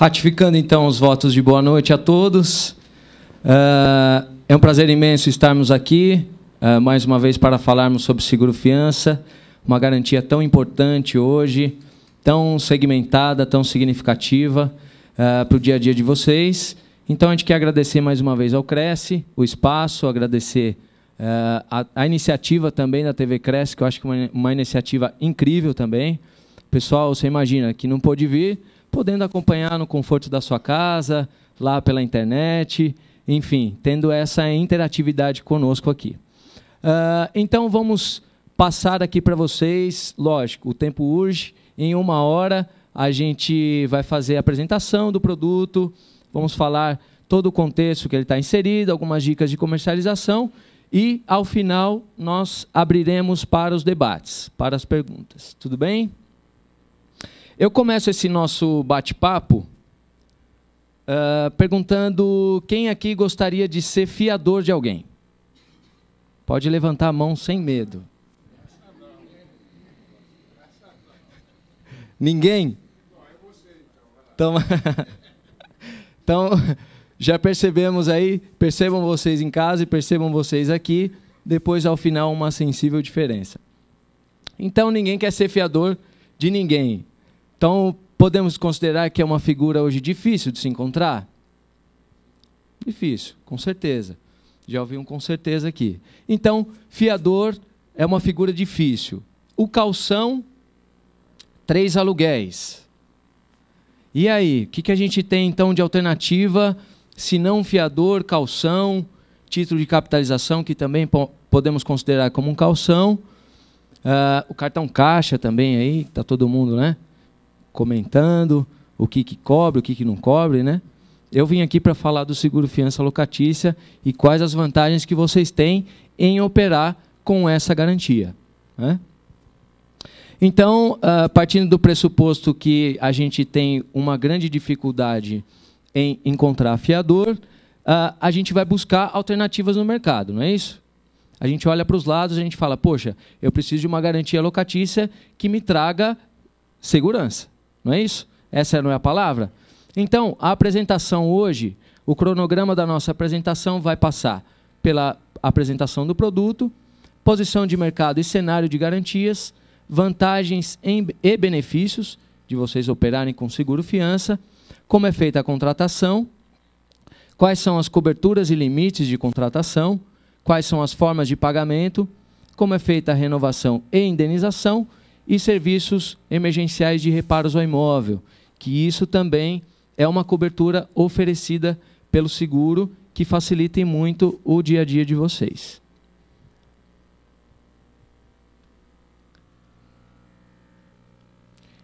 Ratificando então os votos de boa noite a todos. É, é um prazer imenso estarmos aqui, é, mais uma vez, para falarmos sobre seguro fiança, uma garantia tão importante hoje, tão segmentada, tão significativa é, para o dia a dia de vocês. Então, a gente quer agradecer mais uma vez ao Cresce, o espaço, agradecer a, iniciativa também da TV Cresce, que eu acho que é uma, uma iniciativa incrível também. Pessoal, você imagina que não pôde vir, podendo acompanhar no conforto da sua casa, lá pela internet, enfim, tendo essa interatividade conosco aqui. Uh, então vamos passar aqui para vocês, lógico, o tempo urge, em uma hora a gente vai fazer a apresentação do produto, vamos falar todo o contexto que ele está inserido, algumas dicas de comercialização e, ao final, nós abriremos para os debates, para as perguntas. Tudo bem? Eu começo esse nosso bate-papo uh, perguntando quem aqui gostaria de ser fiador de alguém. Pode levantar a mão sem medo. Ninguém? Então, então já percebemos aí, percebam vocês em casa e percebam vocês aqui, depois ao final uma sensível diferença. Então ninguém quer ser fiador de ninguém. Então, podemos considerar que é uma figura hoje difícil de se encontrar? Difícil, com certeza. Já ouvi um com certeza aqui. Então, fiador é uma figura difícil. O calção, três aluguéis. E aí, o que, que a gente tem então de alternativa, se não fiador, calção, título de capitalização, que também po podemos considerar como um calção, uh, o cartão caixa também aí, está todo mundo, né? comentando o que, que cobre, o que, que não cobre, né? Eu vim aqui para falar do seguro fiança locatícia e quais as vantagens que vocês têm em operar com essa garantia. Né? Então, ah, partindo do pressuposto que a gente tem uma grande dificuldade em encontrar fiador, ah, a gente vai buscar alternativas no mercado, não é isso? A gente olha para os lados, a gente fala, poxa, eu preciso de uma garantia locatícia que me traga segurança. Não é isso? Essa não é a palavra? Então, a apresentação hoje, o cronograma da nossa apresentação vai passar pela apresentação do produto, posição de mercado e cenário de garantias, vantagens e benefícios de vocês operarem com seguro fiança, como é feita a contratação, quais são as coberturas e limites de contratação, quais são as formas de pagamento, como é feita a renovação e indenização e serviços emergenciais de reparos ao imóvel, que isso também é uma cobertura oferecida pelo seguro que facilita muito o dia a dia de vocês.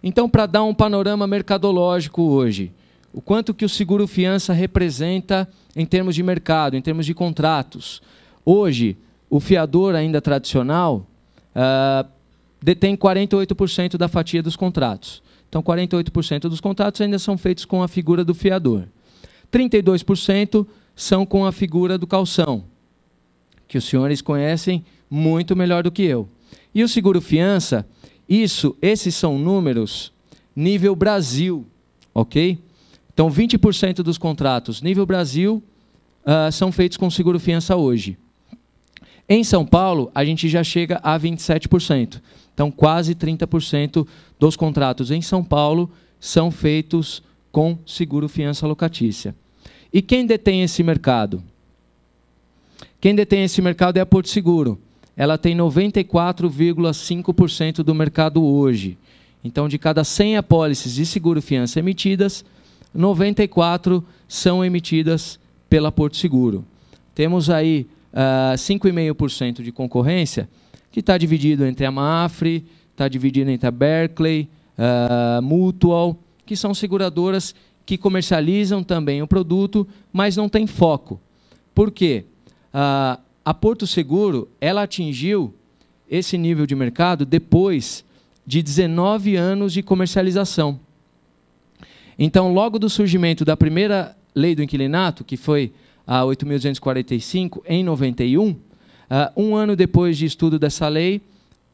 Então, para dar um panorama mercadológico hoje, o quanto que o seguro fiança representa em termos de mercado, em termos de contratos. Hoje, o fiador ainda tradicional, uh, detém 48% da fatia dos contratos. Então, 48% dos contratos ainda são feitos com a figura do fiador. 32% são com a figura do calção, que os senhores conhecem muito melhor do que eu. E o seguro fiança, isso, esses são números nível Brasil, ok? Então, 20% dos contratos nível Brasil uh, são feitos com seguro fiança hoje. Em São Paulo, a gente já chega a 27%. Então, quase 30% dos contratos em São Paulo são feitos com seguro fiança locatícia. E quem detém esse mercado? Quem detém esse mercado é a Porto Seguro. Ela tem 94,5% do mercado hoje. Então, de cada 100 apólices de seguro fiança emitidas, 94 são emitidas pela Porto Seguro. Temos aí uh, ah, 5,5% de concorrência, que está dividido entre a Mafre, está dividido entre a Berkeley, uh, Mutual, que são seguradoras que comercializam também o produto, mas não tem foco. Por quê? Uh, a Porto Seguro ela atingiu esse nível de mercado depois de 19 anos de comercialização. Então, logo do surgimento da primeira lei do inquilinato, que foi a 8.245, em 91, uh, ah, um ano depois de estudo dessa lei,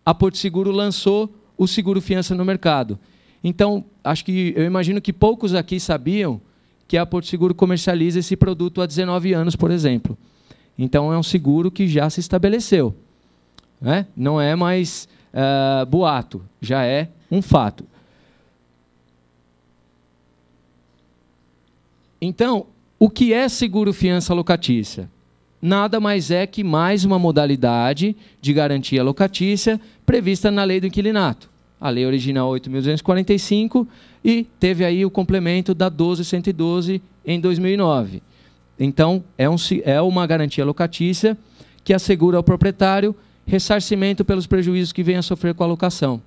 a Porto Seguro lançou o seguro fiança no mercado. Então, acho que eu imagino que poucos aqui sabiam que a Porto Seguro comercializa esse produto há 19 anos, por exemplo. Então, é um seguro que já se estabeleceu. Né? Não é mais uh, boato, já é um fato. Então, o que é seguro fiança locatícia? Nada mais é que mais uma modalidade de garantia locatícia prevista na lei do inquilinato. A lei original 8.245 e teve aí o complemento da 12.112 em 2009. Então, é, um, é uma garantia locatícia que assegura ao proprietário ressarcimento pelos prejuízos que venha a sofrer com a locação.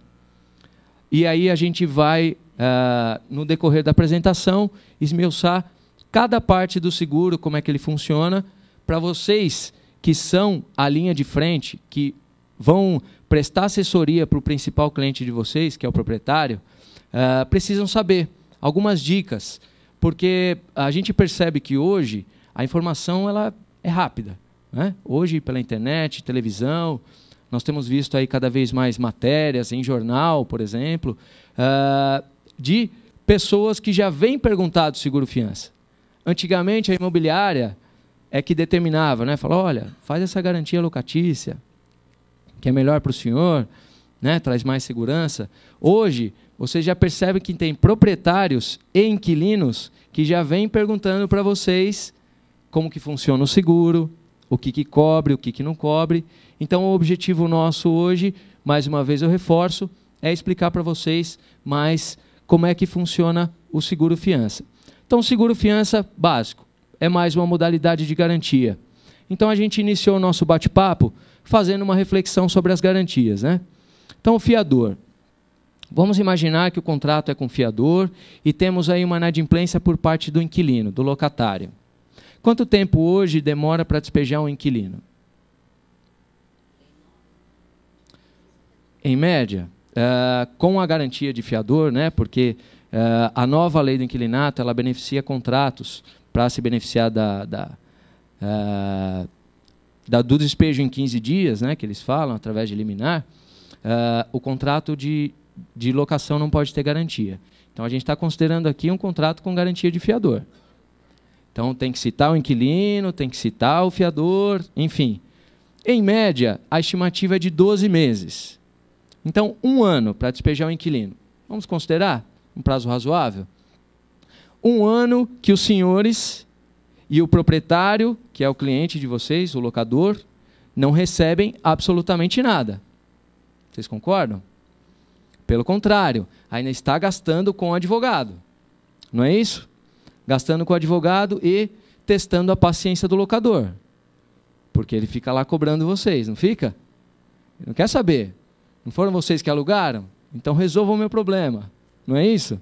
E aí a gente vai, uh, no decorrer da apresentação, esmiuçar cada parte do seguro, como é que ele funciona. Para vocês que são a linha de frente, que vão prestar assessoria para o principal cliente de vocês, que é o proprietário, uh, precisam saber algumas dicas, porque a gente percebe que hoje a informação ela é rápida. Né? Hoje, pela internet, televisão, nós temos visto aí cada vez mais matérias em jornal, por exemplo, uh, de pessoas que já vêm perguntar do seguro fiança. Antigamente a imobiliária é que determinava, né? Falava, olha, faz essa garantia locatícia, que é melhor para o senhor, né? traz mais segurança. Hoje, você já percebe que tem proprietários e inquilinos que já vêm perguntando para vocês como que funciona o seguro, o que, que cobre, o que, que não cobre. Então, o objetivo nosso hoje, mais uma vez eu reforço, é explicar para vocês mais como é que funciona o seguro fiança. Então, seguro fiança básico é mais uma modalidade de garantia. Então, a gente iniciou o nosso bate-papo fazendo uma reflexão sobre as garantias. Né? Então, o fiador. Vamos imaginar que o contrato é com o fiador e temos aí uma inadimplência por parte do inquilino, do locatário. Quanto tempo hoje demora para despejar um inquilino? Em média, uh, com a garantia de fiador, né, porque Uh, a nova lei do inquilinato ela beneficia contratos para se beneficiar da, da, uh, da, do despejo em 15 dias, né, que eles falam, através de liminar. Uh, o contrato de, de locação não pode ter garantia. Então a gente está considerando aqui um contrato com garantia de fiador. Então tem que citar o inquilino, tem que citar o fiador, enfim. Em média, a estimativa é de 12 meses. Então, um ano para despejar o inquilino. Vamos considerar? um prazo razoável. Um ano que os senhores e o proprietário, que é o cliente de vocês, o locador, não recebem absolutamente nada. Vocês concordam? Pelo contrário, ainda está gastando com o advogado. Não é isso? Gastando com o advogado e testando a paciência do locador. Porque ele fica lá cobrando vocês, não fica? Ele não quer saber. Não foram vocês que alugaram? Então resolvam o meu problema. Não é isso?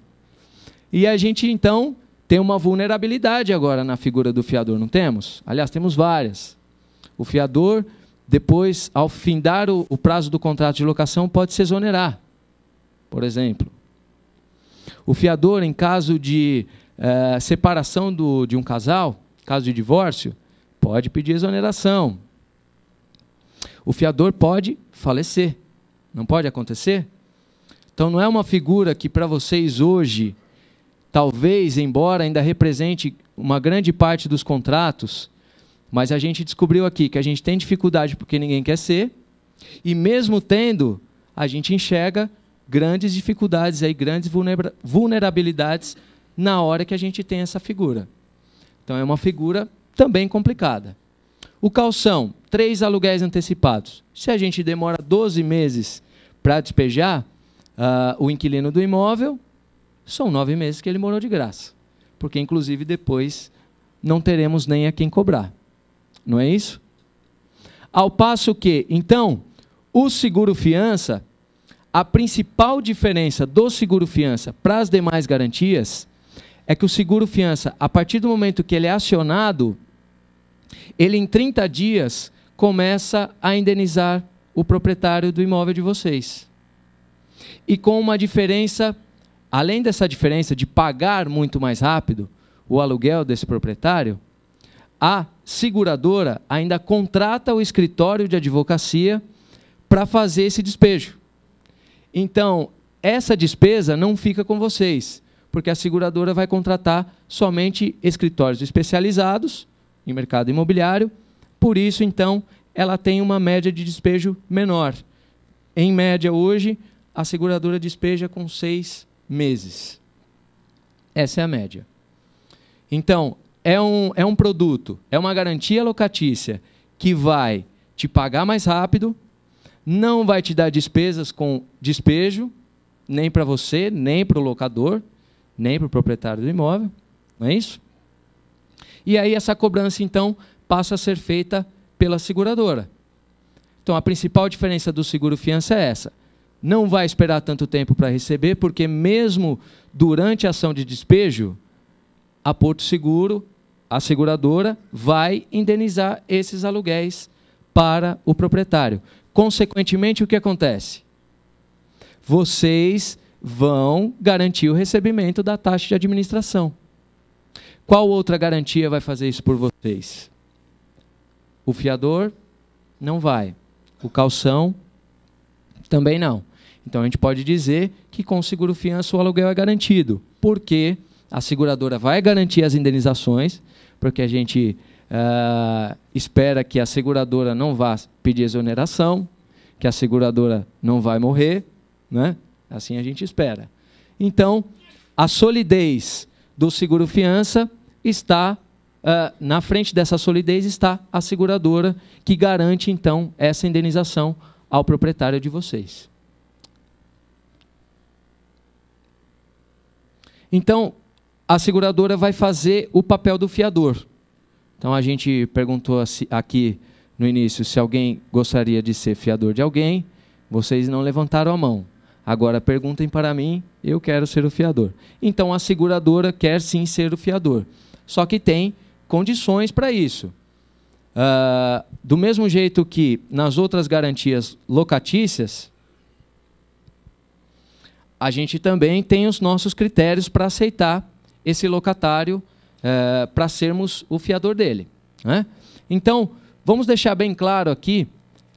E a gente então tem uma vulnerabilidade agora na figura do fiador, não temos? Aliás, temos várias. O fiador, depois, ao findar o, o prazo do contrato de locação, pode se exonerar, por exemplo. O fiador, em caso de eh, separação do, de um casal, caso de divórcio, pode pedir exoneração. O fiador pode falecer. Não pode acontecer? Então não é uma figura que para vocês hoje, talvez, embora ainda represente uma grande parte dos contratos, mas a gente descobriu aqui que a gente tem dificuldade porque ninguém quer ser, e mesmo tendo, a gente enxerga grandes dificuldades aí, grandes vulnerabilidades na hora que a gente tem essa figura. Então é uma figura também complicada. O calção, três aluguéis antecipados. Se a gente demora 12 meses para despejar, uh, o inquilino do imóvel, são nove meses que ele morou de graça. Porque, inclusive, depois não teremos nem a quem cobrar. Não é isso? Ao passo que, então, o seguro-fiança, a principal diferença do seguro-fiança para as demais garantias é que o seguro-fiança, a partir do momento que ele é acionado, ele em 30 dias começa a indenizar o proprietário do imóvel de vocês e com uma diferença, além dessa diferença de pagar muito mais rápido o aluguel desse proprietário, a seguradora ainda contrata o escritório de advocacia para fazer esse despejo. Então, essa despesa não fica com vocês, porque a seguradora vai contratar somente escritórios especializados em mercado imobiliário. Por isso, então, ela tem uma média de despejo menor. Em média, hoje, a seguradora despeja com seis meses. Essa é a média. Então, é um, é um produto, é uma garantia locatícia que vai te pagar mais rápido, não vai te dar despesas com despejo, nem para você, nem para o locador, nem para o proprietário do imóvel, não é isso? E aí essa cobrança, então, passa a ser feita pela seguradora. Então, a principal diferença do seguro fiança é essa não vai esperar tanto tempo para receber, porque mesmo durante a ação de despejo, a Porto Seguro, a seguradora, vai indenizar esses aluguéis para o proprietário. Consequentemente, o que acontece? Vocês vão garantir o recebimento da taxa de administração. Qual outra garantia vai fazer isso por vocês? O fiador não vai. O calção também não. Então a gente pode dizer que com o seguro fiança o aluguel é garantido, porque a seguradora vai garantir as indenizações, porque a gente uh, espera que a seguradora não vá pedir exoneração, que a seguradora não vai morrer, né? assim a gente espera. Então, a solidez do seguro fiança está uh, na frente dessa solidez está a seguradora que garante então essa indenização ao proprietário de vocês. Então, a seguradora vai fazer o papel do fiador. Então, a gente perguntou aqui no início se alguém gostaria de ser fiador de alguém. Vocês não levantaram a mão. Agora perguntem para mim, eu quero ser o fiador. Então, a seguradora quer sim ser o fiador. Só que tem condições para isso. Uh, do mesmo jeito que nas outras garantias locatícias, a gente também tem os nossos critérios para aceitar esse locatário é, eh, para sermos o fiador dele. Né? Então, vamos deixar bem claro aqui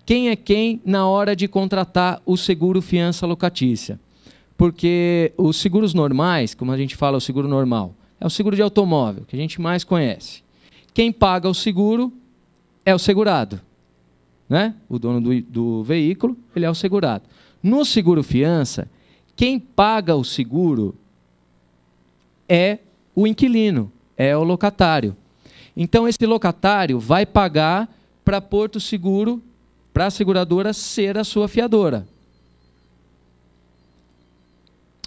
quem é quem na hora de contratar o seguro fiança locatícia. Porque os seguros normais, como a gente fala, o seguro normal, é o seguro de automóvel, que a gente mais conhece. Quem paga o seguro é o segurado. Né? O dono do, do veículo, ele é o segurado. No seguro fiança, quem paga o seguro é o inquilino, é o locatário. Então, esse locatário vai pagar para Porto Seguro, para a seguradora ser a sua fiadora.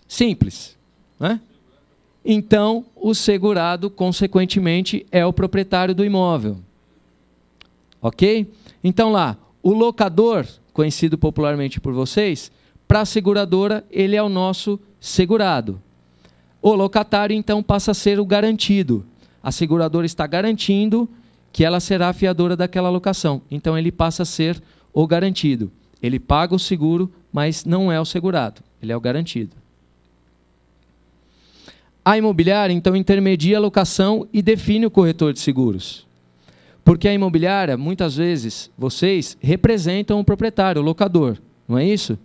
Simples. Né? Então, o segurado, consequentemente, é o proprietário do imóvel. Ok? Então, lá, o locador, conhecido popularmente por vocês, para a seguradora, ele é o nosso segurado. O locatário, então, passa a ser o garantido. A seguradora está garantindo que ela será a fiadora daquela locação. Então, ele passa a ser o garantido. Ele paga o seguro, mas não é o segurado, ele é o garantido. A imobiliária, então, intermedia a locação e define o corretor de seguros. Porque a imobiliária, muitas vezes, vocês representam o proprietário, o locador, não é isso?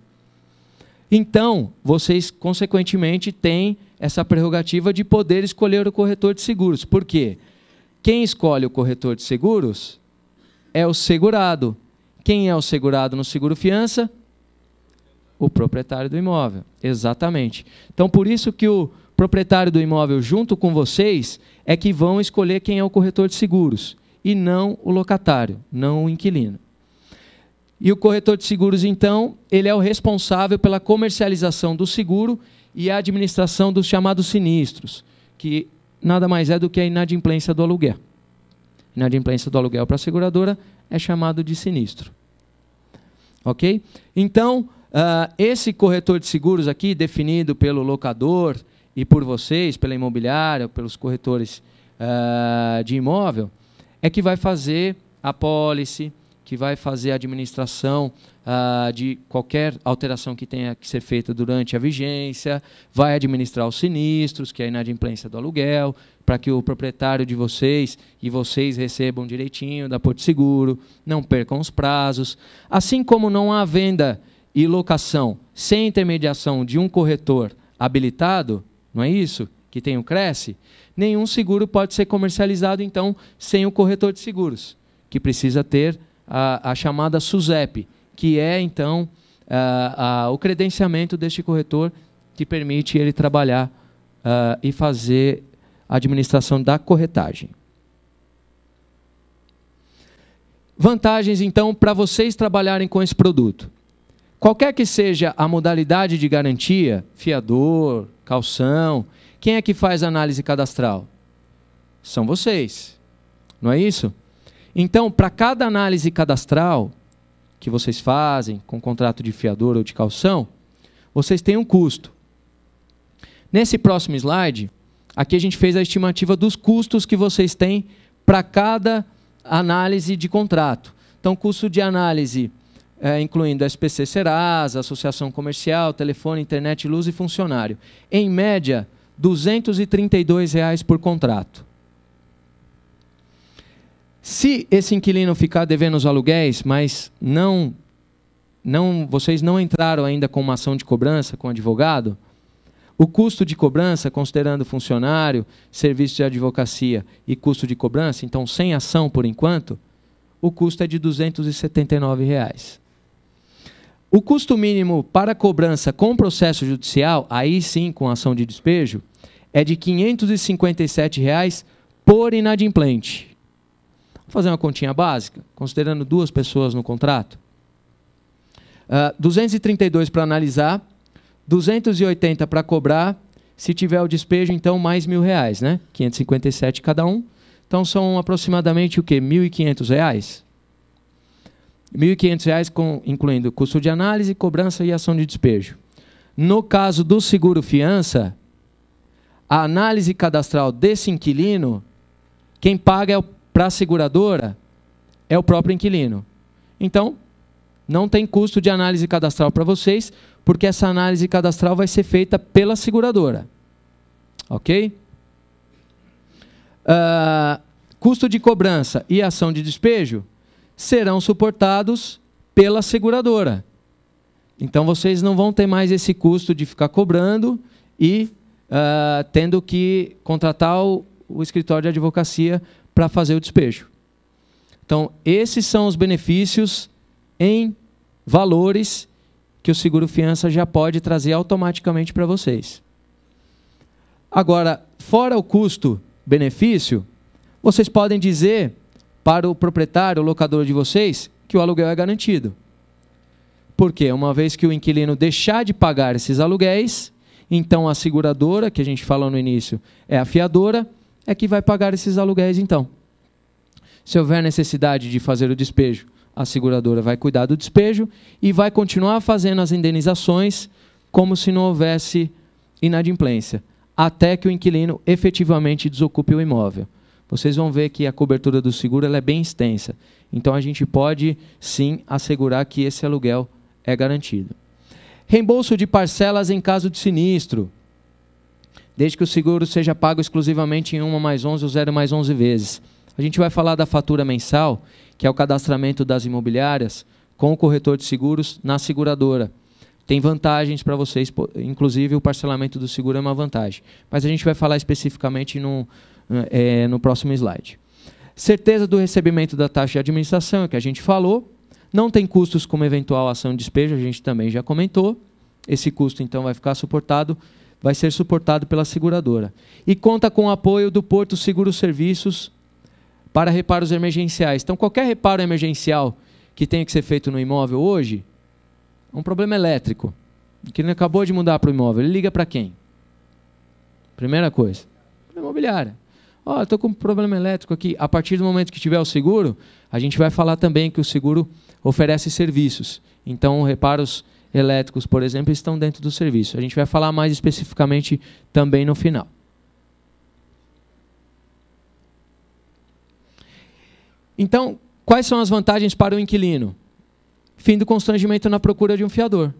Então, vocês, consequentemente, têm essa prerrogativa de poder escolher o corretor de seguros. Por quê? Quem escolhe o corretor de seguros é o segurado. Quem é o segurado no seguro fiança? O proprietário do imóvel. Exatamente. Então, por isso que o proprietário do imóvel, junto com vocês, é que vão escolher quem é o corretor de seguros e não o locatário, não o inquilino. E o corretor de seguros, então, ele é o responsável pela comercialização do seguro e a administração dos chamados sinistros, que nada mais é do que a inadimplência do aluguel. Inadimplência do aluguel para a seguradora é chamado de sinistro. Ok? Então, uh, esse corretor de seguros aqui, definido pelo locador e por vocês, pela imobiliária, pelos corretores uh, de imóvel, é que vai fazer a pólice, que vai fazer a administração uh, de qualquer alteração que tenha que ser feita durante a vigência, vai administrar os sinistros, que é a inadimplência do aluguel, para que o proprietário de vocês e vocês recebam direitinho da Porto Seguro, não percam os prazos. Assim como não há venda e locação sem intermediação de um corretor habilitado, não é isso? Que tem o Cresce, nenhum seguro pode ser comercializado, então, sem o corretor de seguros, que precisa ter a, a chamada SUSEP, que é então a, a, o credenciamento deste corretor que permite ele trabalhar e fazer a administração da corretagem. Vantagens, então, para vocês trabalharem com esse produto. Qualquer que seja a modalidade de garantia, fiador, calção, quem é que faz análise cadastral? São vocês. Não é isso? Então, para cada análise cadastral que vocês fazem com contrato de fiador ou de calção, vocês têm um custo. Nesse próximo slide, aqui a gente fez a estimativa dos custos que vocês têm para cada análise de contrato. Então, custo de análise, é, incluindo SPC Serasa, Associação Comercial, Telefone, Internet, Luz e Funcionário. Em média, R$ 232 reais por contrato. Se esse inquilino ficar devendo os aluguéis, mas não, não, vocês não entraram ainda com uma ação de cobrança com advogado, o custo de cobrança, considerando funcionário, serviço de advocacia e custo de cobrança, então sem ação por enquanto, o custo é de R$ 279. Reais. O custo mínimo para cobrança com processo judicial, aí sim com ação de despejo, é de R$ 557,00 reais por inadimplente fazer uma continha básica, considerando duas pessoas no contrato. Uh, ah, 232 para analisar, 280 para cobrar, se tiver o despejo, então mais mil reais, né? 557 cada um. Então são aproximadamente o quê? 1.500 reais? 1.500 reais, com, incluindo custo de análise, cobrança e ação de despejo. No caso do seguro fiança, a análise cadastral desse inquilino, quem paga é o para a seguradora é o próprio inquilino. Então, não tem custo de análise cadastral para vocês, porque essa análise cadastral vai ser feita pela seguradora. Ok? Uh, custo de cobrança e ação de despejo serão suportados pela seguradora. Então vocês não vão ter mais esse custo de ficar cobrando e uh, tendo que contratar o, o escritório de advocacia para fazer o despejo. Então, esses são os benefícios em valores que o seguro fiança já pode trazer automaticamente para vocês. Agora, fora o custo-benefício, vocês podem dizer para o proprietário, o locador de vocês, que o aluguel é garantido. Porque uma vez que o inquilino deixar de pagar esses aluguéis, então a seguradora, que a gente falou no início, é a fiadora, é que vai pagar esses aluguéis então. Se houver necessidade de fazer o despejo, a seguradora vai cuidar do despejo e vai continuar fazendo as indenizações como se não houvesse inadimplência, até que o inquilino efetivamente desocupe o imóvel. Vocês vão ver que a cobertura do seguro é bem extensa. Então a gente pode sim assegurar que esse aluguel é garantido. Reembolso de parcelas em caso de sinistro desde que o seguro seja pago exclusivamente em 1 mais 11 ou 0 mais 11 vezes. A gente vai falar da fatura mensal, que é o cadastramento das imobiliárias com o corretor de seguros na seguradora. Tem vantagens para vocês, inclusive o parcelamento do seguro é uma vantagem. Mas a gente vai falar especificamente no, é, eh, eh, no próximo slide. Certeza do recebimento da taxa de administração, que a gente falou. Não tem custos como eventual ação de despejo, a gente também já comentou. Esse custo, então, vai ficar suportado vai ser suportado pela seguradora. E conta com o apoio do Porto Seguro Serviços para reparos emergenciais. Então, qualquer reparo emergencial que tenha que ser feito no imóvel hoje, é um problema elétrico, que ele acabou de mudar para o imóvel, ele liga para quem? Primeira coisa, para a imobiliária. oh, estou com um problema elétrico aqui. A partir do momento que tiver o seguro, a gente vai falar também que o seguro oferece serviços. Então, reparos elétricos, por exemplo, estão dentro do serviço. A gente vai falar mais especificamente também no final. Então, quais são as vantagens para o inquilino? Fim do constrangimento na procura de um fiador.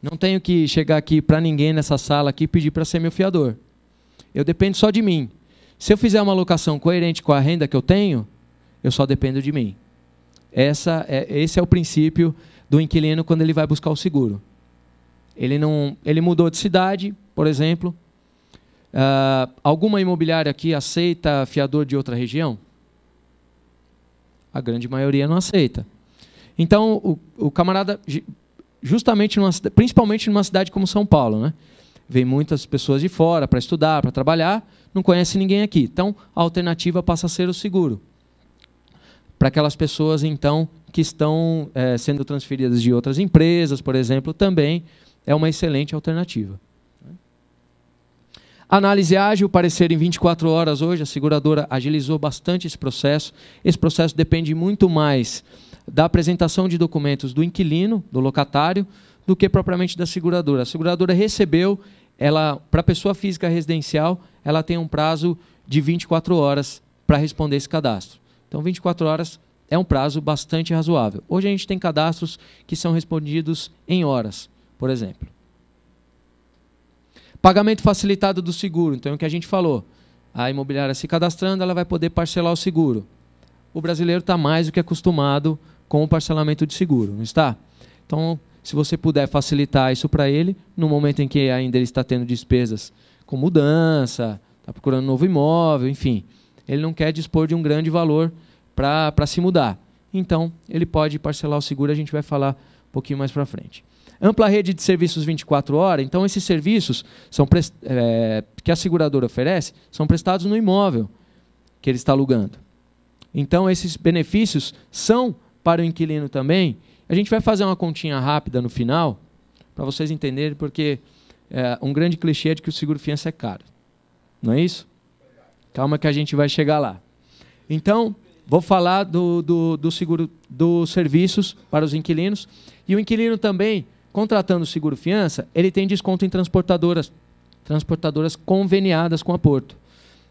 Não tenho que chegar aqui para ninguém nessa sala aqui e pedir para ser meu fiador. Eu dependo só de mim. Se eu fizer uma locação coerente com a renda que eu tenho, eu só dependo de mim. Essa é, esse é o princípio do inquilino quando ele vai buscar o seguro. Ele, não, ele mudou de cidade, por exemplo. Uh, alguma imobiliária aqui aceita fiador de outra região? A grande maioria não aceita. Então, o, o camarada, justamente numa, principalmente numa cidade como São Paulo, né? vem muitas pessoas de fora para estudar, para trabalhar, não conhece ninguém aqui. Então, a alternativa passa a ser o seguro. Para aquelas pessoas, então, que estão é, sendo transferidas de outras empresas, por exemplo, também é uma excelente alternativa. Análise ágil, parecer em 24 horas hoje, a seguradora agilizou bastante esse processo. Esse processo depende muito mais da apresentação de documentos do inquilino, do locatário, do que propriamente da seguradora. A seguradora recebeu, ela para a pessoa física residencial, ela tem um prazo de 24 horas para responder esse cadastro. Então, 24 horas é um prazo bastante razoável. Hoje a gente tem cadastros que são respondidos em horas, por exemplo. Pagamento facilitado do seguro, então é o que a gente falou. A imobiliária se cadastrando, ela vai poder parcelar o seguro. O brasileiro está mais do que acostumado com o parcelamento de seguro, não está? Então, se você puder facilitar isso para ele, no momento em que ainda ele está tendo despesas com mudança, está procurando um novo imóvel, enfim, ele não quer dispor de um grande valor para se mudar. Então, ele pode parcelar o seguro, a gente vai falar um pouquinho mais para frente. Ampla rede de serviços 24 horas, então esses serviços são é, que a seguradora oferece são prestados no imóvel que ele está alugando. Então, esses benefícios são para o inquilino também. A gente vai fazer uma continha rápida no final, para vocês entenderem, porque é, um grande clichê é de que o seguro-fiança é caro. Não é isso? Calma que a gente vai chegar lá. Então, Vou falar do, do, do seguro dos serviços para os inquilinos. E o inquilino também, contratando seguro fiança, ele tem desconto em transportadoras, transportadoras conveniadas com a Porto.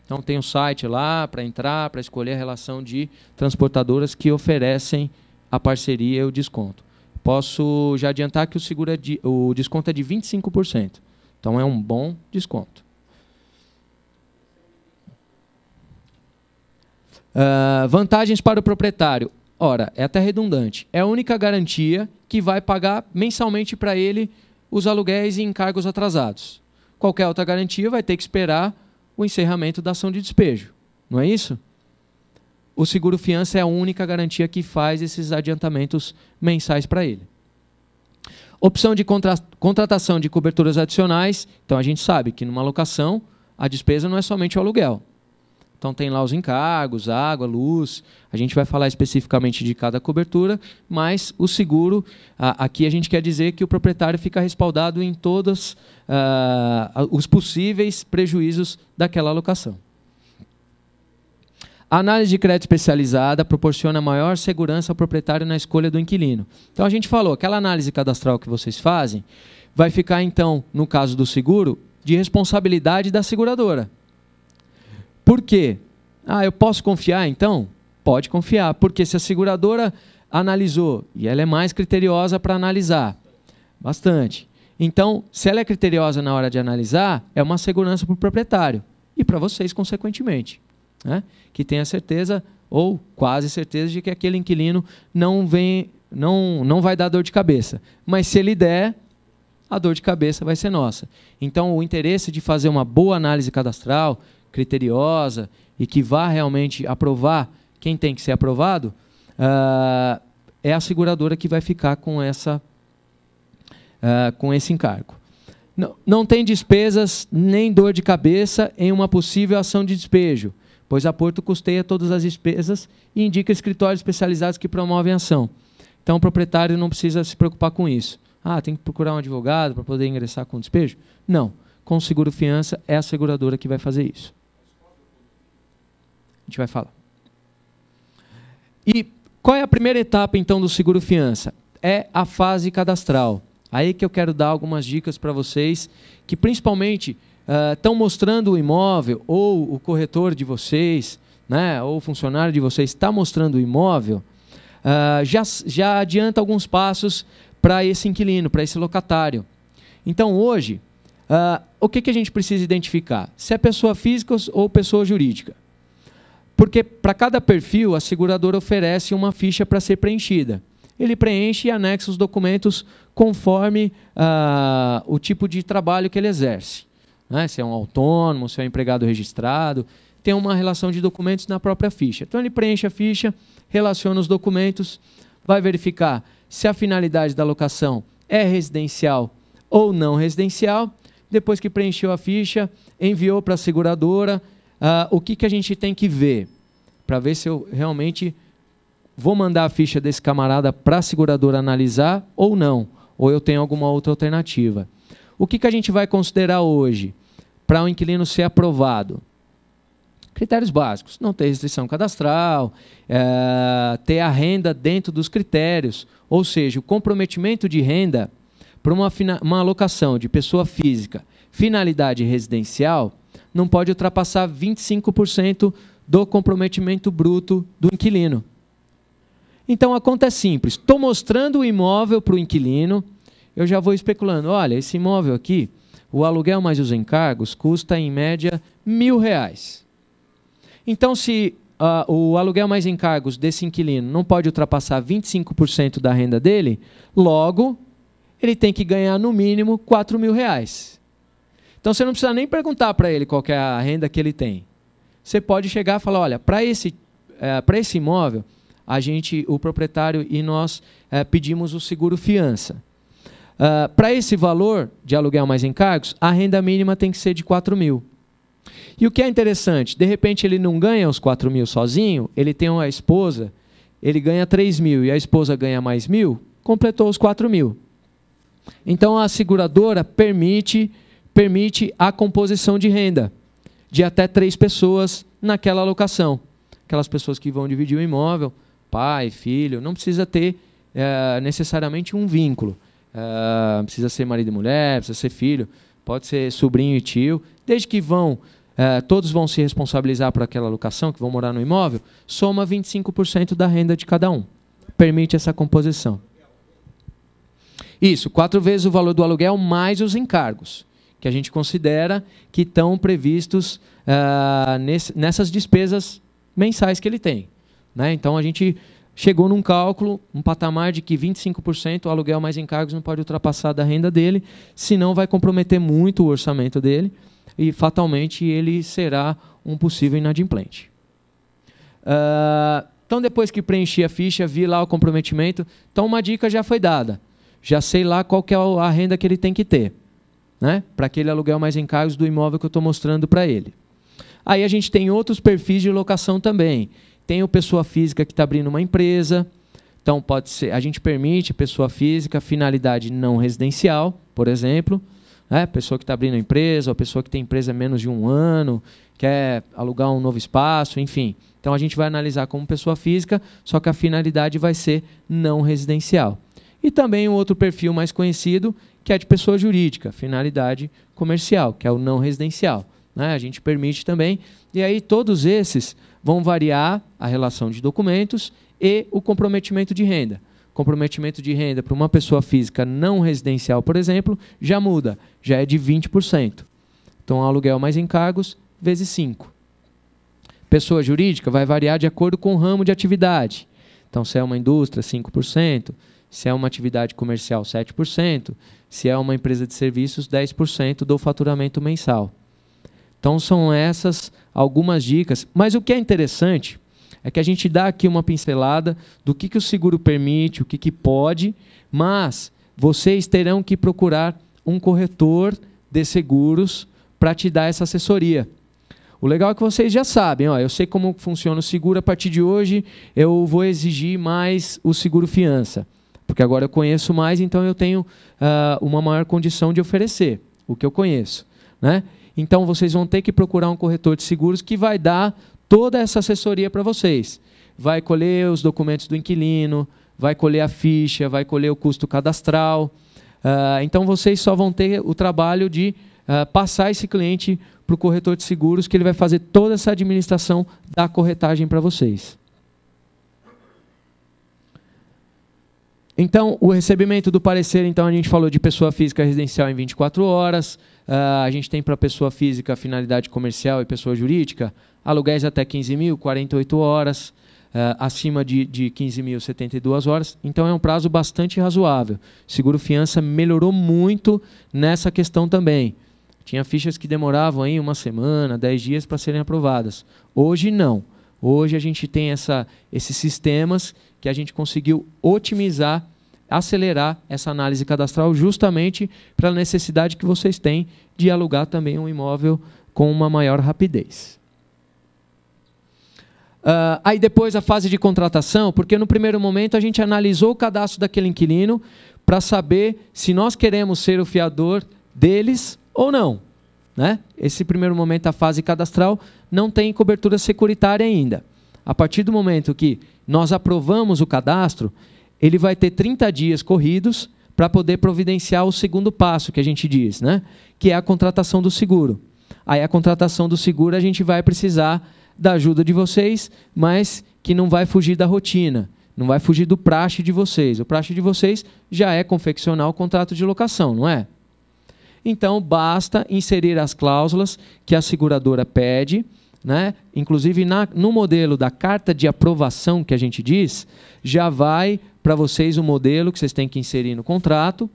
Então tem um site lá para entrar, para escolher a relação de transportadoras que oferecem a parceria e o desconto. Posso já adiantar que o seguro é de, o desconto é de 25%. Então é um bom desconto. Ah, vantagens para o proprietário. Ora, é até redundante. É a única garantia que vai pagar mensalmente para ele os aluguéis e encargos atrasados. Qualquer outra garantia vai ter que esperar o encerramento da ação de despejo. Não é isso? O seguro fiança é a única garantia que faz esses adiantamentos mensais para ele. Opção de contra contratação de coberturas adicionais. Então a gente sabe que numa locação a despesa não é somente o aluguel. Então tem lá os encargos, água, luz. A gente vai falar especificamente de cada cobertura, mas o seguro, aqui a gente quer dizer que o proprietário fica respaldado em todos uh, ah, os possíveis prejuízos daquela alocação. A análise de crédito especializada proporciona maior segurança ao proprietário na escolha do inquilino. Então a gente falou, aquela análise cadastral que vocês fazem vai ficar então, no caso do seguro, de responsabilidade da seguradora. Por quê? Ah, eu posso confiar então? Pode confiar, porque se a seguradora analisou, e ela é mais criteriosa para analisar, bastante. Então, se ela é criteriosa na hora de analisar, é uma segurança para o proprietário e para vocês, consequentemente, né? que tenha certeza ou quase certeza de que aquele inquilino não vem, não, não vai dar dor de cabeça. Mas se ele der, a dor de cabeça vai ser nossa. Então, o interesse de fazer uma boa análise cadastral, criteriosa e que vá realmente aprovar quem tem que ser aprovado, uh, é a seguradora que vai ficar com, essa, uh, com esse encargo. Não, não tem despesas nem dor de cabeça em uma possível ação de despejo, pois a Porto custeia todas as despesas e indica escritórios especializados que promovem a ação. Então o proprietário não precisa se preocupar com isso. Ah, tem que procurar um advogado para poder ingressar com despejo? Não. Com o seguro fiança é a seguradora que vai fazer isso gente vai falar. E qual é a primeira etapa, então, do seguro fiança? É a fase cadastral. Aí que eu quero dar algumas dicas para vocês, que principalmente estão eh, uh, mostrando o imóvel, ou o corretor de vocês, né, ou o funcionário de vocês está mostrando o imóvel, uh, já, já adianta alguns passos para esse inquilino, para esse locatário. Então, hoje, uh, o que, que a gente precisa identificar? Se é pessoa física ou pessoa jurídica. Porque para cada perfil, a seguradora oferece uma ficha para ser preenchida. Ele preenche e anexa os documentos conforme ah, o tipo de trabalho que ele exerce. Né? Se é um autônomo, se é um empregado registrado, tem uma relação de documentos na própria ficha. Então ele preenche a ficha, relaciona os documentos, vai verificar se a finalidade da locação é residencial ou não residencial. Depois que preencheu a ficha, enviou para a seguradora, ah, o que, que a gente tem que ver para ver se eu realmente vou mandar a ficha desse camarada para a seguradora analisar ou não, ou eu tenho alguma outra alternativa. O que, que a gente vai considerar hoje para o um inquilino ser aprovado? Critérios básicos: não ter restrição cadastral, é, ter a renda dentro dos critérios, ou seja, o comprometimento de renda para uma, uma alocação de pessoa física finalidade residencial, não pode ultrapassar 25% do comprometimento bruto do inquilino. Então a conta é simples. Estou mostrando o imóvel para o inquilino, eu já vou especulando. Olha, esse imóvel aqui, o aluguel mais os encargos custa em média mil reais. Então, se uh, o aluguel mais encargos desse inquilino não pode ultrapassar 25% da renda dele, logo ele tem que ganhar no mínimo quatro mil reais. Então você não precisa nem perguntar para ele qual é a renda que ele tem. Você pode chegar e falar, olha, para esse, é, para esse imóvel, a gente, o proprietário e nós é, pedimos o seguro fiança. Uh, ah, para esse valor de aluguel mais encargos, a renda mínima tem que ser de 4 mil. E o que é interessante, de repente ele não ganha os 4 mil sozinho, ele tem uma esposa, ele ganha 3 mil e a esposa ganha mais mil, completou os 4 mil. Então a seguradora permite permite a composição de renda de até três pessoas naquela alocação. Aquelas pessoas que vão dividir o imóvel, pai, filho, não precisa ter é, necessariamente um vínculo. É, precisa ser marido e mulher, precisa ser filho, pode ser sobrinho e tio, desde que vão é, todos vão se responsabilizar por aquela locação, que vão morar no imóvel, soma 25% da renda de cada um. Permite essa composição. Isso, quatro vezes o valor do aluguel mais os encargos que a gente considera que estão previstos uh, nesse, nessas despesas mensais que ele tem. Né? Então a gente chegou num cálculo, um patamar de que 25% o aluguel mais encargos não pode ultrapassar da renda dele, senão vai comprometer muito o orçamento dele e fatalmente ele será um possível inadimplente. Uh, então, depois que preenchi a ficha, vi lá o comprometimento. Então, uma dica já foi dada. Já sei lá qual que é a renda que ele tem que ter né, para aquele aluguel mais encargos do imóvel que eu estou mostrando para ele. Aí a gente tem outros perfis de locação também. Tem o pessoa física que está abrindo uma empresa. Então pode ser, a gente permite pessoa física, finalidade não residencial, por exemplo. Né? Pessoa que está abrindo empresa, ou pessoa que tem empresa menos de um ano, quer alugar um novo espaço, enfim. Então a gente vai analisar como pessoa física, só que a finalidade vai ser não residencial. E também um outro perfil mais conhecido, que é de pessoa jurídica, finalidade comercial, que é o não residencial. Né? A gente permite também. E aí todos esses vão variar a relação de documentos e o comprometimento de renda. Comprometimento de renda para uma pessoa física não residencial, por exemplo, já muda, já é de 20%. Então, aluguel mais encargos, vezes 5. Pessoa jurídica vai variar de acordo com o ramo de atividade. Então, se é uma indústria, 5%. Se é uma atividade comercial, 7%. Se é uma empresa de serviços, 10% do faturamento mensal. Então, são essas algumas dicas. Mas o que é interessante é que a gente dá aqui uma pincelada do que, que o seguro permite, o que, que pode, mas vocês terão que procurar um corretor de seguros para te dar essa assessoria. O legal é que vocês já sabem, ó, eu sei como funciona o seguro, a partir de hoje eu vou exigir mais o seguro fiança. Porque agora eu conheço mais, então eu tenho uh, uma maior condição de oferecer o que eu conheço. Né? Então vocês vão ter que procurar um corretor de seguros que vai dar toda essa assessoria para vocês. Vai colher os documentos do inquilino, vai colher a ficha, vai colher o custo cadastral. Uh, então vocês só vão ter o trabalho de uh, passar esse cliente para o corretor de seguros, que ele vai fazer toda essa administração da corretagem para vocês. Então, o recebimento do parecer, então a gente falou de pessoa física residencial em 24 horas, uh, a gente tem para pessoa física finalidade comercial e pessoa jurídica, aluguéis até 15 mil, 48 horas, uh, acima de, de 15 mil, 72 horas. Então é um prazo bastante razoável. Seguro fiança melhorou muito nessa questão também. Tinha fichas que demoravam aí uma semana, 10 dias para serem aprovadas. Hoje não. Hoje a gente tem essa, esses sistemas que a gente conseguiu otimizar, acelerar essa análise cadastral justamente para a necessidade que vocês têm de alugar também um imóvel com uma maior rapidez. Uh, aí depois a fase de contratação, porque no primeiro momento a gente analisou o cadastro daquele inquilino para saber se nós queremos ser o fiador deles ou não. Né? Esse primeiro momento, a fase cadastral, não tem cobertura securitária ainda. A partir do momento que nós aprovamos o cadastro, ele vai ter 30 dias corridos para poder providenciar o segundo passo que a gente diz, né? que é a contratação do seguro. Aí a contratação do seguro a gente vai precisar da ajuda de vocês, mas que não vai fugir da rotina, não vai fugir do praxe de vocês. O praxe de vocês já é confeccionar o contrato de locação, não é? Então, basta inserir as cláusulas que a seguradora pede. Né? Inclusive, na, no modelo da carta de aprovação que a gente diz, já vai para vocês o modelo que vocês têm que inserir no contrato.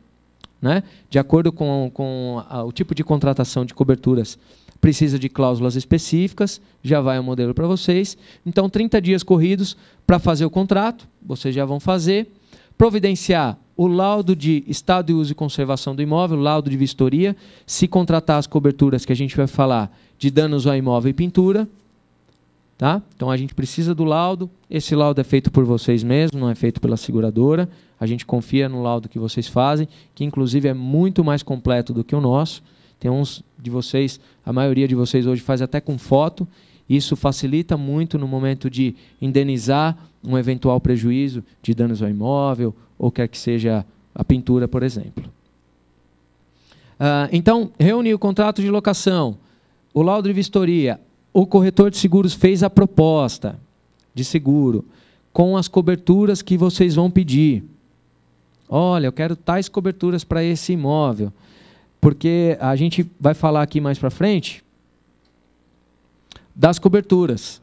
Né? De acordo com, com a, o tipo de contratação de coberturas, precisa de cláusulas específicas, já vai o modelo para vocês. Então, 30 dias corridos para fazer o contrato, vocês já vão fazer providenciar o laudo de estado de uso e conservação do imóvel, laudo de vistoria, se contratar as coberturas que a gente vai falar de danos ao imóvel e pintura, tá? Então a gente precisa do laudo. Esse laudo é feito por vocês mesmos, não é feito pela seguradora. A gente confia no laudo que vocês fazem, que inclusive é muito mais completo do que o nosso. Tem uns de vocês, a maioria de vocês hoje faz até com foto isso facilita muito no momento de indenizar um eventual prejuízo de danos ao imóvel ou quer que seja a pintura, por exemplo. Ah, então, reuni o contrato de locação, o laudo de vistoria, o corretor de seguros fez a proposta de seguro com as coberturas que vocês vão pedir. Olha, eu quero tais coberturas para esse imóvel, porque a gente vai falar aqui mais para frente das coberturas.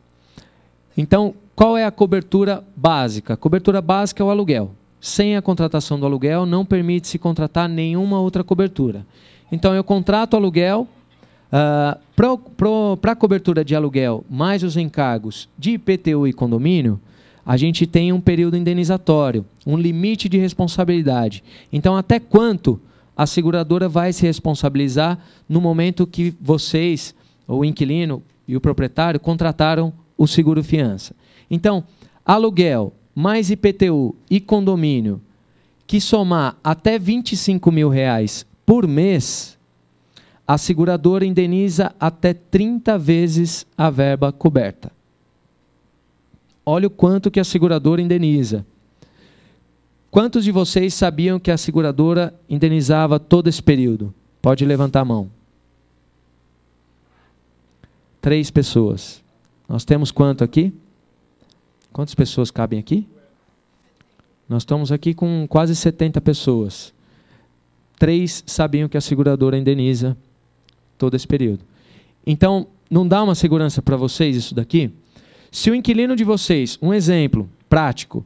Então, qual é a cobertura básica? A cobertura básica é o aluguel. Sem a contratação do aluguel, não permite-se contratar nenhuma outra cobertura. Então, eu contrato aluguel. Uh, Para a cobertura de aluguel, mais os encargos de IPTU e condomínio, a gente tem um período indenizatório, um limite de responsabilidade. Então, até quanto a seguradora vai se responsabilizar no momento que vocês, ou o inquilino, e o proprietário contrataram o seguro fiança. Então, aluguel mais IPTU e condomínio que somar até 25 mil reais por mês, a seguradora indeniza até 30 vezes a verba coberta. Olha o quanto que a seguradora indeniza. Quantos de vocês sabiam que a seguradora indenizava todo esse período? Pode levantar a mão. Três pessoas. Nós temos quanto aqui? Quantas pessoas cabem aqui? Nós estamos aqui com quase 70 pessoas. Três sabiam que a seguradora indeniza todo esse período. Então, não dá uma segurança para vocês isso daqui? Se o inquilino de vocês, um exemplo prático,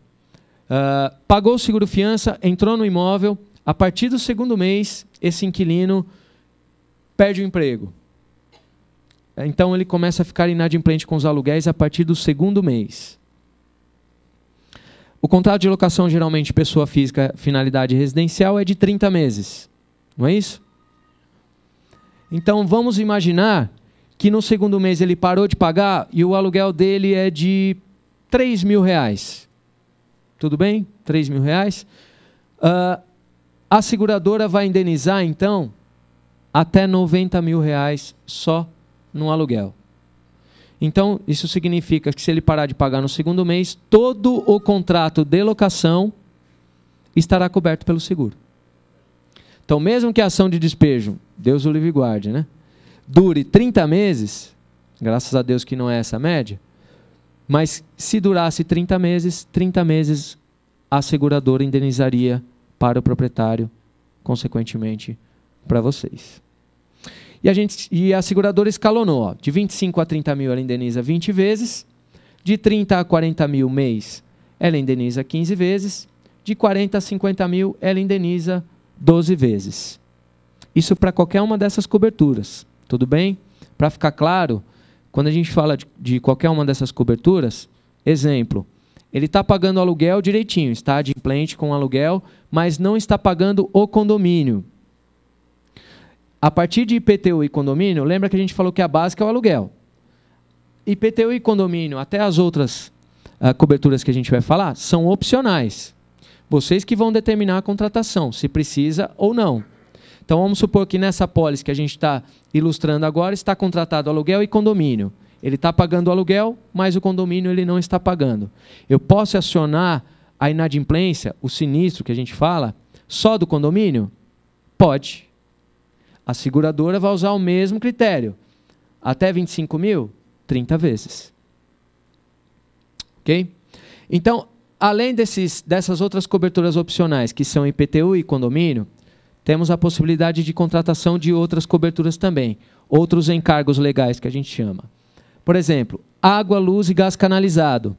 uh, pagou o seguro fiança, entrou no imóvel, a partir do segundo mês, esse inquilino perde o emprego. Então ele começa a ficar inadimplente com os aluguéis a partir do segundo mês. O contrato de locação, geralmente, pessoa física, finalidade residencial, é de 30 meses. Não é isso? Então vamos imaginar que no segundo mês ele parou de pagar e o aluguel dele é de 3 mil reais. Tudo bem? 3 mil reais. Uh, a seguradora vai indenizar, então, até 90 mil reais só no aluguel. Então, isso significa que se ele parar de pagar no segundo mês, todo o contrato de locação estará coberto pelo seguro. Então, mesmo que a ação de despejo, Deus o livre guarde, né? Dure 30 meses, graças a Deus que não é essa a média, mas se durasse 30 meses, 30 meses a seguradora indenizaria para o proprietário, consequentemente para vocês. E a, gente, e a seguradora escalonou. Ó, de 25 a 30 mil, ela indeniza 20 vezes. De 30 a 40 mil mês, ela indeniza 15 vezes. De 40 a 50 mil, ela indeniza 12 vezes. Isso para qualquer uma dessas coberturas. Tudo bem? Para ficar claro, quando a gente fala de, de qualquer uma dessas coberturas, exemplo, ele está pagando aluguel direitinho, está implante com aluguel, mas não está pagando o condomínio. A partir de IPTU e condomínio, lembra que a gente falou que a básica é o aluguel. IPTU e condomínio, até as outras uh, coberturas que a gente vai falar, são opcionais. Vocês que vão determinar a contratação, se precisa ou não. Então vamos supor que nessa polis que a gente está ilustrando agora está contratado aluguel e condomínio. Ele está pagando o aluguel, mas o condomínio ele não está pagando. Eu posso acionar a inadimplência, o sinistro que a gente fala, só do condomínio? Pode. A seguradora vai usar o mesmo critério. Até 25 mil, 30 vezes. Ok? Então, além desses, dessas outras coberturas opcionais, que são IPTU e condomínio, temos a possibilidade de contratação de outras coberturas também, outros encargos legais que a gente chama. Por exemplo, água, luz e gás canalizado.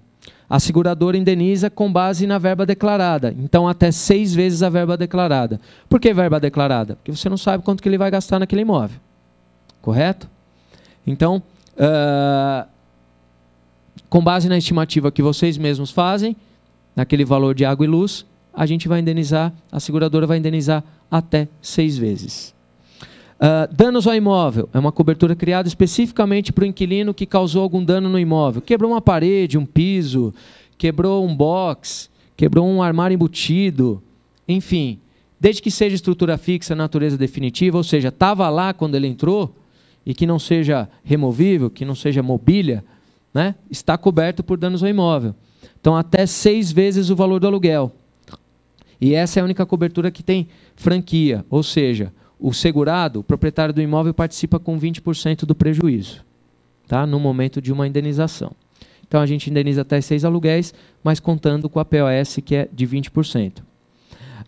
A seguradora indeniza com base na verba declarada. Então, até seis vezes a verba declarada. Por que verba declarada? Porque você não sabe quanto que ele vai gastar naquele imóvel. Correto? Então, uh, com base na estimativa que vocês mesmos fazem, naquele valor de água e luz, a gente vai indenizar, a seguradora vai indenizar até seis vezes. Ah, danos ao imóvel é uma cobertura criada especificamente para o inquilino que causou algum dano no imóvel. Quebrou uma parede, um piso, quebrou um box, quebrou um armário embutido, enfim. Desde que seja estrutura fixa, natureza definitiva, ou seja, estava lá quando ele entrou e que não seja removível, que não seja mobília, né, está coberto por danos ao imóvel. Então, até seis vezes o valor do aluguel. E essa é a única cobertura que tem franquia, ou seja, o segurado, o proprietário do imóvel, participa com 20% do prejuízo, tá? no momento de uma indenização. Então a gente indeniza até seis aluguéis, mas contando com a POS, que é de 20%. Uh,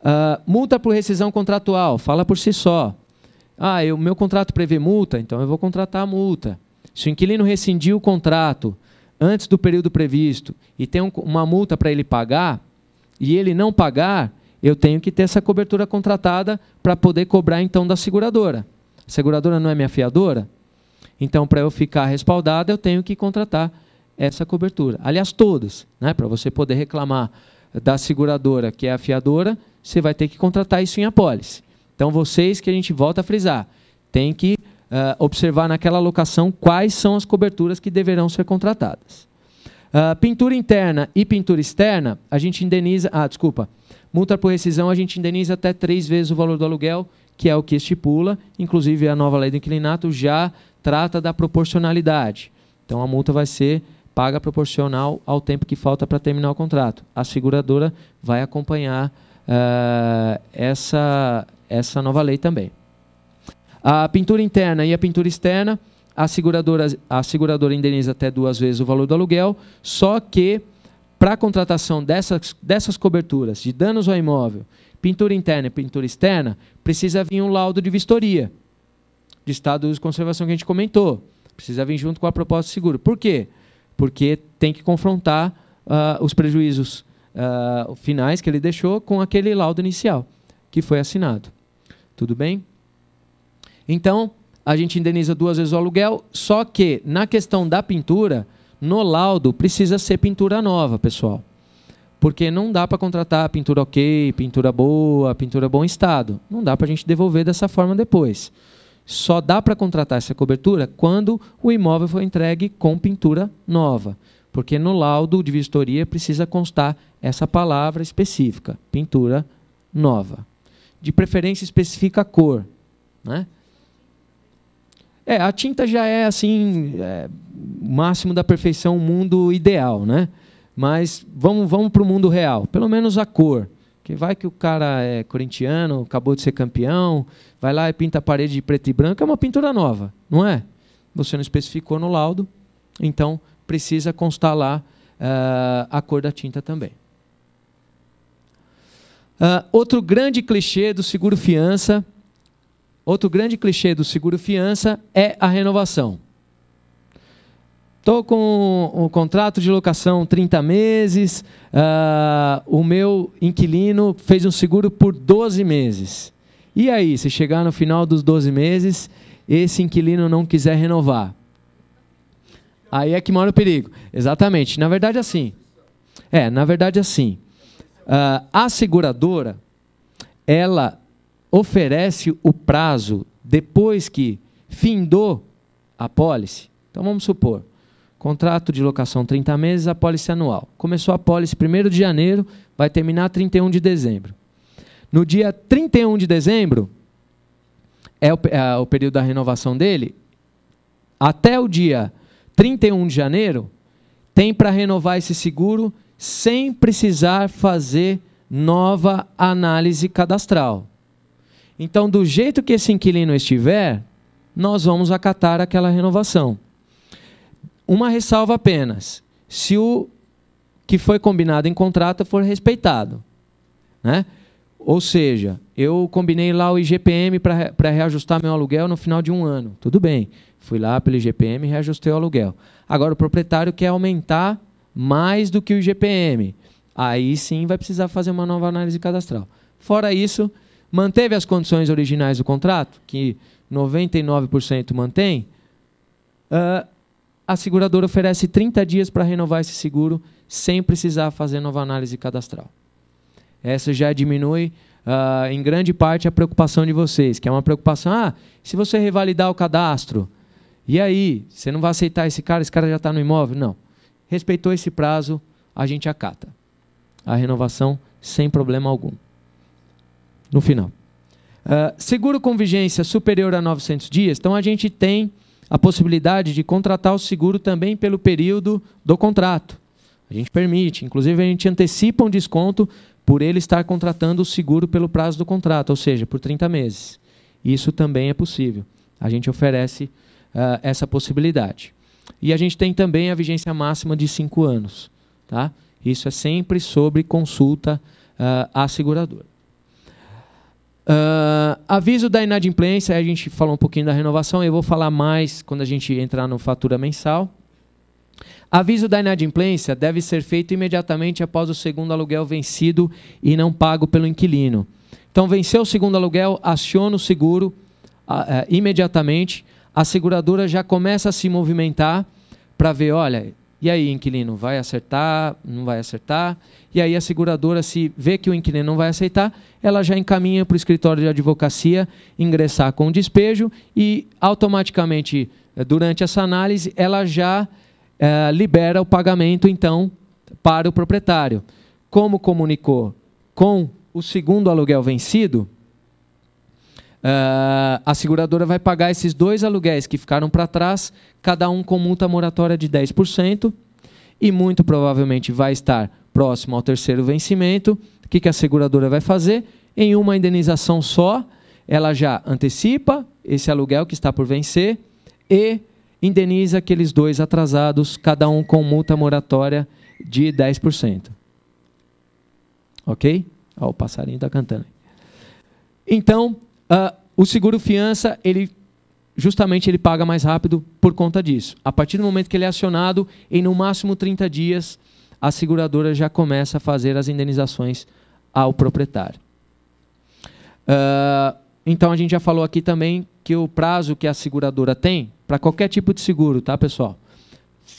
ah, multa por rescisão contratual, fala por si só. Ah, o meu contrato prevê multa, então eu vou contratar a multa. Se o inquilino rescindiu o contrato antes do período previsto e tem um, uma multa para ele pagar, e ele não pagar, eu tenho que ter essa cobertura contratada para poder cobrar então da seguradora. A seguradora não é minha fiadora? Então, para eu ficar respaldado, eu tenho que contratar essa cobertura. Aliás, todas, né? para você poder reclamar da seguradora, que é a fiadora, você vai ter que contratar isso em apólice. Então, vocês que a gente volta a frisar, tem que uh, observar naquela locação quais são as coberturas que deverão ser contratadas. Ah, pintura interna e pintura externa, a gente indeniza. Ah, desculpa. Multa por rescisão, a gente indeniza até três vezes o valor do aluguel, que é o que estipula. Inclusive, a nova lei do inquilinato já trata da proporcionalidade. Então, a multa vai ser paga proporcional ao tempo que falta para terminar o contrato. A seguradora vai acompanhar uh, essa, essa nova lei também. A pintura interna e a pintura externa a seguradora, a seguradora indeniza até duas vezes o valor do aluguel, só que para a contratação dessas, dessas coberturas de danos ao imóvel, pintura interna e pintura externa, precisa vir um laudo de vistoria de estado de conservação que a gente comentou. Precisa vir junto com a proposta de seguro. Por quê? Porque tem que confrontar uh, os prejuízos uh, finais que ele deixou com aquele laudo inicial que foi assinado. Tudo bem? Então, a gente indeniza duas vezes o aluguel, só que na questão da pintura, no laudo precisa ser pintura nova, pessoal. Porque não dá para contratar pintura ok, pintura boa, pintura bom estado. Não dá para a gente devolver dessa forma depois. Só dá para contratar essa cobertura quando o imóvel for entregue com pintura nova. Porque no laudo de vistoria precisa constar essa palavra específica, pintura nova. De preferência especifica a cor, né? É, a tinta já é assim, é, máximo da perfeição, o mundo ideal, né? Mas vamos, vamos para o mundo real, pelo menos a cor. Que vai que o cara é corintiano, acabou de ser campeão, vai lá e pinta a parede de preto e branco, é uma pintura nova, não é? Você não especificou no laudo, então precisa constar lá uh, a cor da tinta também. Uh, outro grande clichê do seguro fiança Outro grande clichê do seguro fiança é a renovação. Estou com um contrato de locação 30 meses, uh, o meu inquilino fez um seguro por 12 meses. E aí, se chegar no final dos 12 meses, esse inquilino não quiser renovar? Aí é que mora o perigo. Exatamente. Na verdade, assim. É, na verdade, assim. Uh, a seguradora, ela oferece o prazo depois que findou a pólice. Então vamos supor, contrato de locação 30 meses, a pólice anual. Começou a pólice 1 de janeiro, vai terminar 31 de dezembro. No dia 31 de dezembro, é o, é o período da renovação dele, até o dia 31 de janeiro, tem para renovar esse seguro sem precisar fazer nova análise cadastral. Então, do jeito que esse inquilino estiver, nós vamos acatar aquela renovação. Uma ressalva apenas: se o que foi combinado em contrato for respeitado. Né? Ou seja, eu combinei lá o IGPM para reajustar meu aluguel no final de um ano. Tudo bem. Fui lá pelo IGPM e reajustei o aluguel. Agora o proprietário quer aumentar mais do que o IGPM. Aí sim vai precisar fazer uma nova análise cadastral. Fora isso, manteve as condições originais do contrato, que 99% mantém, uh, a seguradora oferece 30 dias para renovar esse seguro sem precisar fazer nova análise cadastral. Essa já diminui, uh, em grande parte, a preocupação de vocês, que é uma preocupação, ah, se você revalidar o cadastro, e aí, você não vai aceitar esse cara, esse cara já está no imóvel? Não. Respeitou esse prazo, a gente acata. A renovação sem problema algum no final. Uh, seguro com vigência superior a 900 dias, então a gente tem a possibilidade de contratar o seguro também pelo período do contrato. A gente permite, inclusive a gente antecipa um desconto por ele estar contratando o seguro pelo prazo do contrato, ou seja, por 30 meses. Isso também é possível. A gente oferece uh, essa possibilidade. E a gente tem também a vigência máxima de 5 anos. Tá? Isso é sempre sobre consulta uh, à seguradora. Uh, aviso da inadimplência, a gente falou um pouquinho da renovação, eu vou falar mais quando a gente entrar no fatura mensal. Aviso da inadimplência deve ser feito imediatamente após o segundo aluguel vencido e não pago pelo inquilino. Então, venceu o segundo aluguel, aciona o seguro uh, uh, imediatamente. A seguradora já começa a se movimentar para ver, olha, e aí, inquilino, vai acertar, não vai acertar? E aí a seguradora, se vê que o inquilino não vai aceitar, ela já encaminha para o escritório de advocacia ingressar com despejo e automaticamente, eh, durante essa análise, ela já eh, libera o pagamento, então, para o proprietário. Como comunicou com o segundo aluguel vencido, Uh, a seguradora vai pagar esses dois aluguéis que ficaram para trás, cada um com multa moratória de 10%, e muito provavelmente vai estar próximo ao terceiro vencimento. O que, que a seguradora vai fazer? Em uma indenização só, ela já antecipa esse aluguel que está por vencer e indeniza aqueles dois atrasados, cada um com multa moratória de 10%. Ok? Ó, o passarinho está cantando. Então, Uh, o seguro fiança, ele justamente ele paga mais rápido por conta disso. A partir do momento que ele é acionado, em no máximo 30 dias, a seguradora já começa a fazer as indenizações ao proprietário. Uh, então a gente já falou aqui também que o prazo que a seguradora tem para qualquer tipo de seguro, tá, pessoal?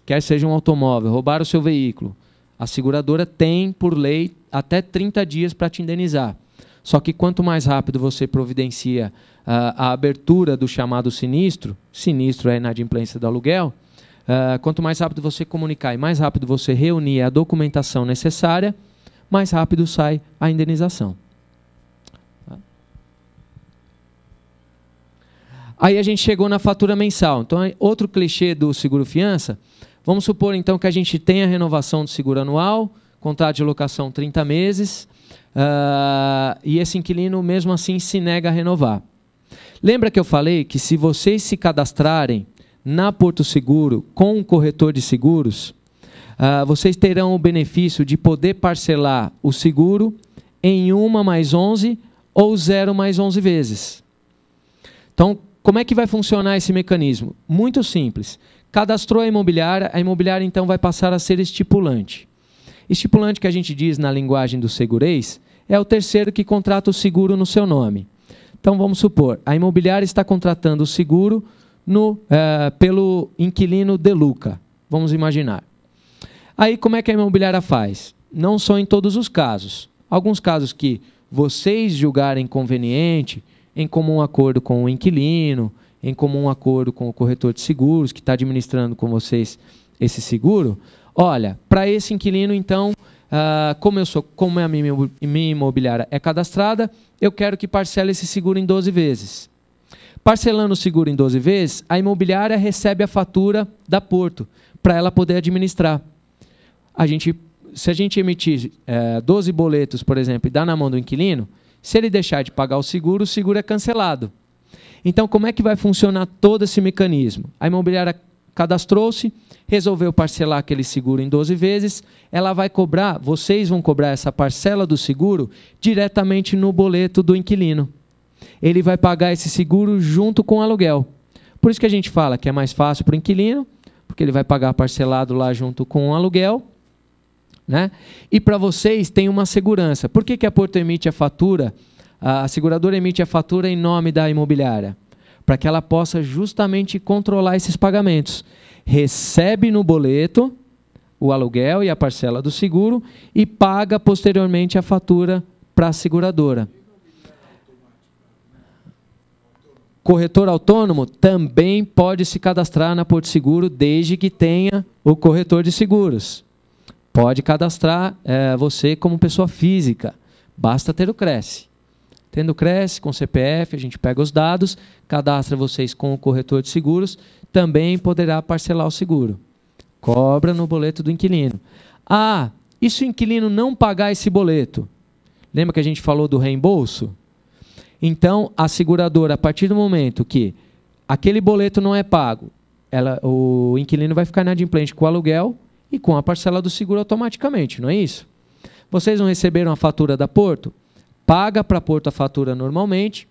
Quer seja um automóvel, roubar o seu veículo, a seguradora tem por lei até 30 dias para te indenizar. Só que quanto mais rápido você providencia uh, a abertura do chamado sinistro, sinistro é inadimplência do aluguel, uh, quanto mais rápido você comunicar e mais rápido você reunir a documentação necessária, mais rápido sai a indenização. Tá? Aí a gente chegou na fatura mensal. Então, outro clichê do seguro fiança. Vamos supor então que a gente tenha a renovação do seguro anual, contrato de locação 30 meses. Uh, e esse inquilino, mesmo assim, se nega a renovar. Lembra que eu falei que se vocês se cadastrarem na Porto Seguro com um corretor de seguros, uh, vocês terão o benefício de poder parcelar o seguro em uma mais 11 ou zero mais 11 vezes. Então, como é que vai funcionar esse mecanismo? Muito simples. Cadastrou a imobiliária, a imobiliária então vai passar a ser estipulante. Estipulante que a gente diz na linguagem do segurez é o terceiro que contrata o seguro no seu nome. Então vamos supor, a imobiliária está contratando o seguro no, é, pelo inquilino Deluca. Vamos imaginar. Aí como é que a imobiliária faz? Não só em todos os casos. Alguns casos que vocês julgarem conveniente, em comum acordo com o inquilino, em comum acordo com o corretor de seguros que está administrando com vocês esse seguro, Olha, para esse inquilino, então, uh, como eu sou, como é a minha imobiliária é cadastrada, eu quero que parcele esse seguro em 12 vezes. Parcelando o seguro em 12 vezes, a imobiliária recebe a fatura da Porto para ela poder administrar. A gente, se a gente emitir é, eh, 12 boletos, por exemplo, e dar na mão do inquilino, se ele deixar de pagar o seguro, o seguro é cancelado. Então, como é que vai funcionar todo esse mecanismo? A imobiliária Cadastrou-se, resolveu parcelar aquele seguro em 12 vezes. Ela vai cobrar, vocês vão cobrar essa parcela do seguro diretamente no boleto do inquilino. Ele vai pagar esse seguro junto com o aluguel. Por isso que a gente fala que é mais fácil para o inquilino, porque ele vai pagar parcelado lá junto com o aluguel. Né? E para vocês tem uma segurança. Por que, que a Porto emite a fatura? A seguradora emite a fatura em nome da imobiliária para que ela possa justamente controlar esses pagamentos. Recebe no boleto o aluguel e a parcela do seguro e paga posteriormente a fatura para a seguradora. Corretor autônomo também pode se cadastrar na Porto Seguro desde que tenha o corretor de seguros. Pode cadastrar é, você como pessoa física, basta ter o Cresce. Tendo Cresce, com CPF, a gente pega os dados, cadastra vocês com o corretor de seguros, também poderá parcelar o seguro. Cobra no boleto do inquilino. Ah, e se o inquilino não pagar esse boleto? Lembra que a gente falou do reembolso? Então, a seguradora, a partir do momento que aquele boleto não é pago, ela, o inquilino vai ficar inadimplente com o aluguel e com a parcela do seguro automaticamente, não é isso? Vocês não receberam a fatura da Porto? paga para pôr a fatura normalmente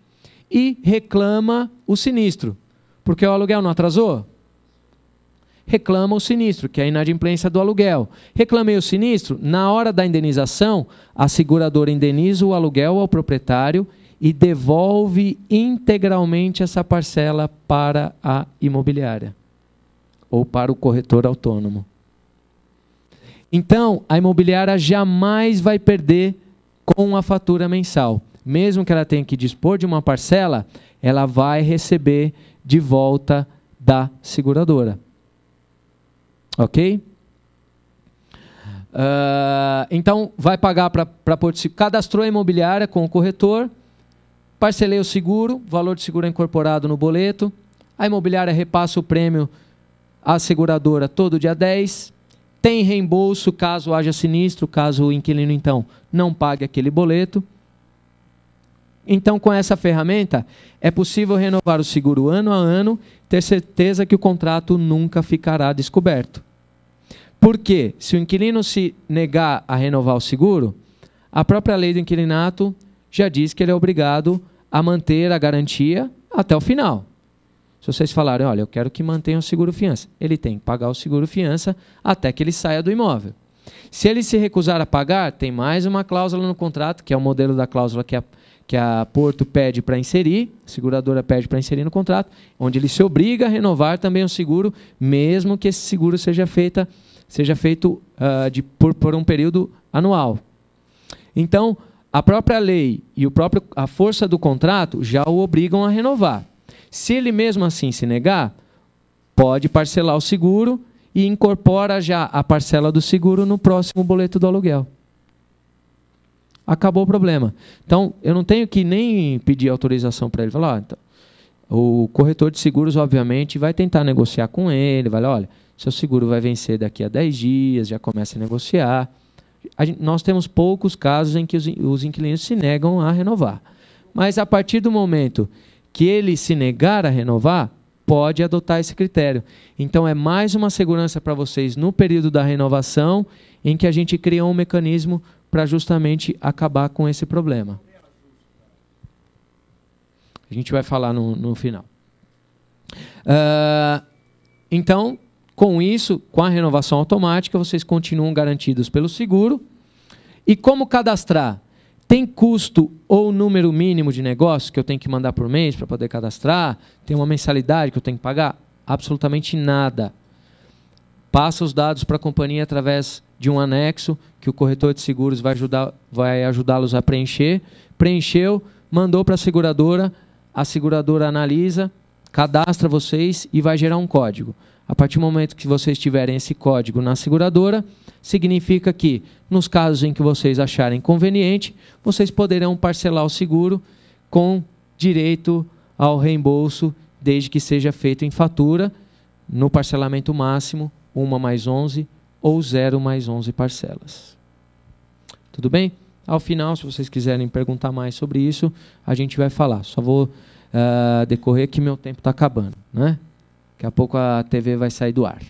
e reclama o sinistro, porque o aluguel não atrasou. Reclama o sinistro, que é a inadimplência do aluguel. Reclamei o sinistro, na hora da indenização, a seguradora indeniza o aluguel ao proprietário e devolve integralmente essa parcela para a imobiliária ou para o corretor autônomo. Então, a imobiliária jamais vai perder com uma fatura mensal. Mesmo que ela tenha que dispor de uma parcela, ela vai receber de volta da seguradora. Ok? Uh, então, vai pagar para a Seguro. Cadastrou a imobiliária com o corretor, parcelei o seguro, valor de seguro é incorporado no boleto. A imobiliária repassa o prêmio à seguradora todo dia 10. Tem reembolso caso haja sinistro, caso o inquilino, então, não pague aquele boleto. Então, com essa ferramenta, é possível renovar o seguro ano a ano, ter certeza que o contrato nunca ficará descoberto. Porque, se o inquilino se negar a renovar o seguro, a própria lei do inquilinato já diz que ele é obrigado a manter a garantia até o final. Se vocês falarem, olha, eu quero que mantenha o seguro fiança, ele tem que pagar o seguro fiança até que ele saia do imóvel. Se ele se recusar a pagar, tem mais uma cláusula no contrato, que é o modelo da cláusula que a, que a Porto pede para inserir, a seguradora pede para inserir no contrato, onde ele se obriga a renovar também o seguro, mesmo que esse seguro seja, feita, seja feito uh, de, por, por um período anual. Então, a própria lei e o próprio, a força do contrato já o obrigam a renovar. Se ele mesmo assim se negar, pode parcelar o seguro e incorpora já a parcela do seguro no próximo boleto do aluguel. Acabou o problema. Então, eu não tenho que nem pedir autorização para ele. Falar, ah, então, o corretor de seguros, obviamente, vai tentar negociar com ele. Vai, olha, seu seguro vai vencer daqui a 10 dias, já começa a negociar. A gente, nós temos poucos casos em que os, os inquilinos se negam a renovar. Mas a partir do momento que ele se negar a renovar, pode adotar esse critério. Então é mais uma segurança para vocês no período da renovação, em que a gente criou um mecanismo para justamente acabar com esse problema. A gente vai falar no, no final. Uh, então, com isso, com a renovação automática, vocês continuam garantidos pelo seguro. E como cadastrar? Tem custo ou número mínimo de negócio que eu tenho que mandar por mês para poder cadastrar? Tem uma mensalidade que eu tenho que pagar? Absolutamente nada. Passa os dados para a companhia através de um anexo que o corretor de seguros vai, ajudar, vai ajudá-los a preencher. Preencheu, mandou para a seguradora, a seguradora analisa, cadastra vocês e vai gerar um código. A partir do momento que vocês tiverem esse código na seguradora, significa que, nos casos em que vocês acharem conveniente, vocês poderão parcelar o seguro com direito ao reembolso, desde que seja feito em fatura, no parcelamento máximo, 1 mais 11 ou 0 mais 11 parcelas. Tudo bem? Ao final, se vocês quiserem perguntar mais sobre isso, a gente vai falar. Só vou uh, decorrer que meu tempo está acabando. Né? Daqui a pouco a TV vai sair do ar.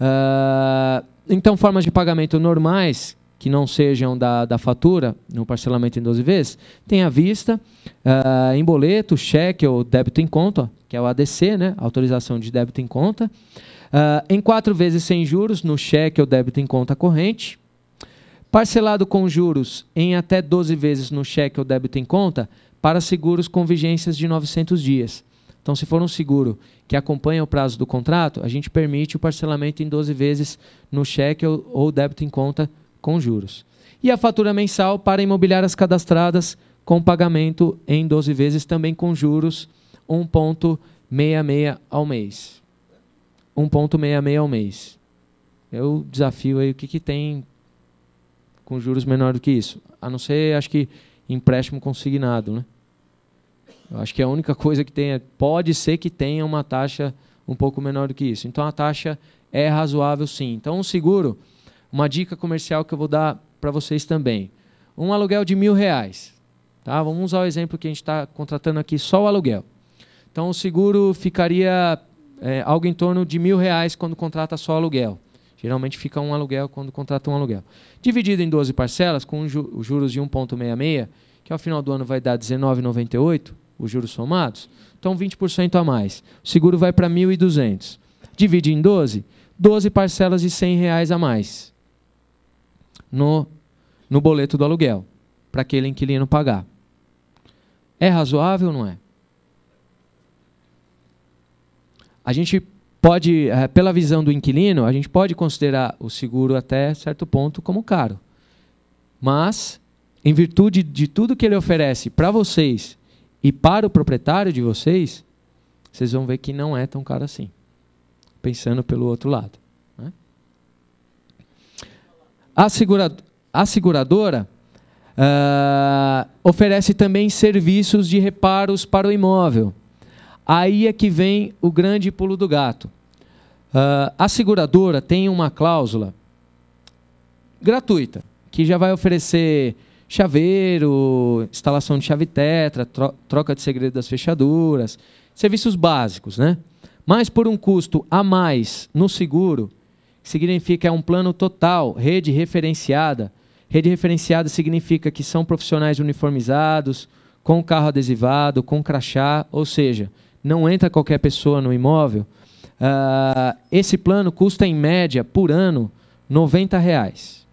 Uh, então, formas de pagamento normais, que não sejam da, da fatura, no parcelamento em 12 vezes, tem à vista, uh, em boleto, cheque ou débito em conta, que é o ADC, né? autorização de débito em conta. Uh, em quatro vezes sem juros, no cheque ou débito em conta corrente. Parcelado com juros em até 12 vezes no cheque ou débito em conta, para seguros com vigências de 900 dias. Então, se for um seguro que acompanha o prazo do contrato, a gente permite o parcelamento em 12 vezes no cheque ou, débito em conta com juros. E a fatura mensal para imobiliárias cadastradas com pagamento em 12 vezes, também com juros, 1,66 ao mês. 1,66 ao mês. Eu desafio aí o que, que tem com juros menor do que isso. A não ser, acho que, empréstimo consignado, né? Eu acho que a única coisa que tenha, pode ser que tenha uma taxa um pouco menor do que isso. Então a taxa é razoável sim. Então um seguro, uma dica comercial que eu vou dar para vocês também. Um aluguel de mil reais. Tá? Vamos usar o exemplo que a gente está contratando aqui, só o aluguel. Então o seguro ficaria é, algo em torno de mil reais quando contrata só aluguel. Geralmente fica um aluguel quando contrata um aluguel. Dividido em 12 parcelas, com ju juros de 1,66, que ao final do ano vai dar R$19,98, os juros somados, então 20% a mais. O seguro vai para 1.200. Divide em 12, 12 parcelas de 100 reais a mais no, no boleto do aluguel, para aquele inquilino pagar. É razoável ou não é? A gente pode, eh, pela visão do inquilino, a gente pode considerar o seguro até certo ponto como caro. Mas, em virtude de tudo que ele oferece para vocês e para o proprietário de vocês, vocês vão ver que não é tão caro assim. Pensando pelo outro lado. Né? A, segura, a seguradora uh, oferece também serviços de reparos para o imóvel. Aí é que vem o grande pulo do gato. Uh, a seguradora tem uma cláusula gratuita, que já vai oferecer chaveiro, instalação de chave tetra, troca de segredo das fechaduras, serviços básicos, né? Mas por um custo a mais no seguro, que significa é um plano total, rede referenciada. Rede referenciada significa que são profissionais uniformizados, com carro adesivado, com crachá, ou seja, não entra qualquer pessoa no imóvel. Uh, esse plano custa em média por ano 90 reais.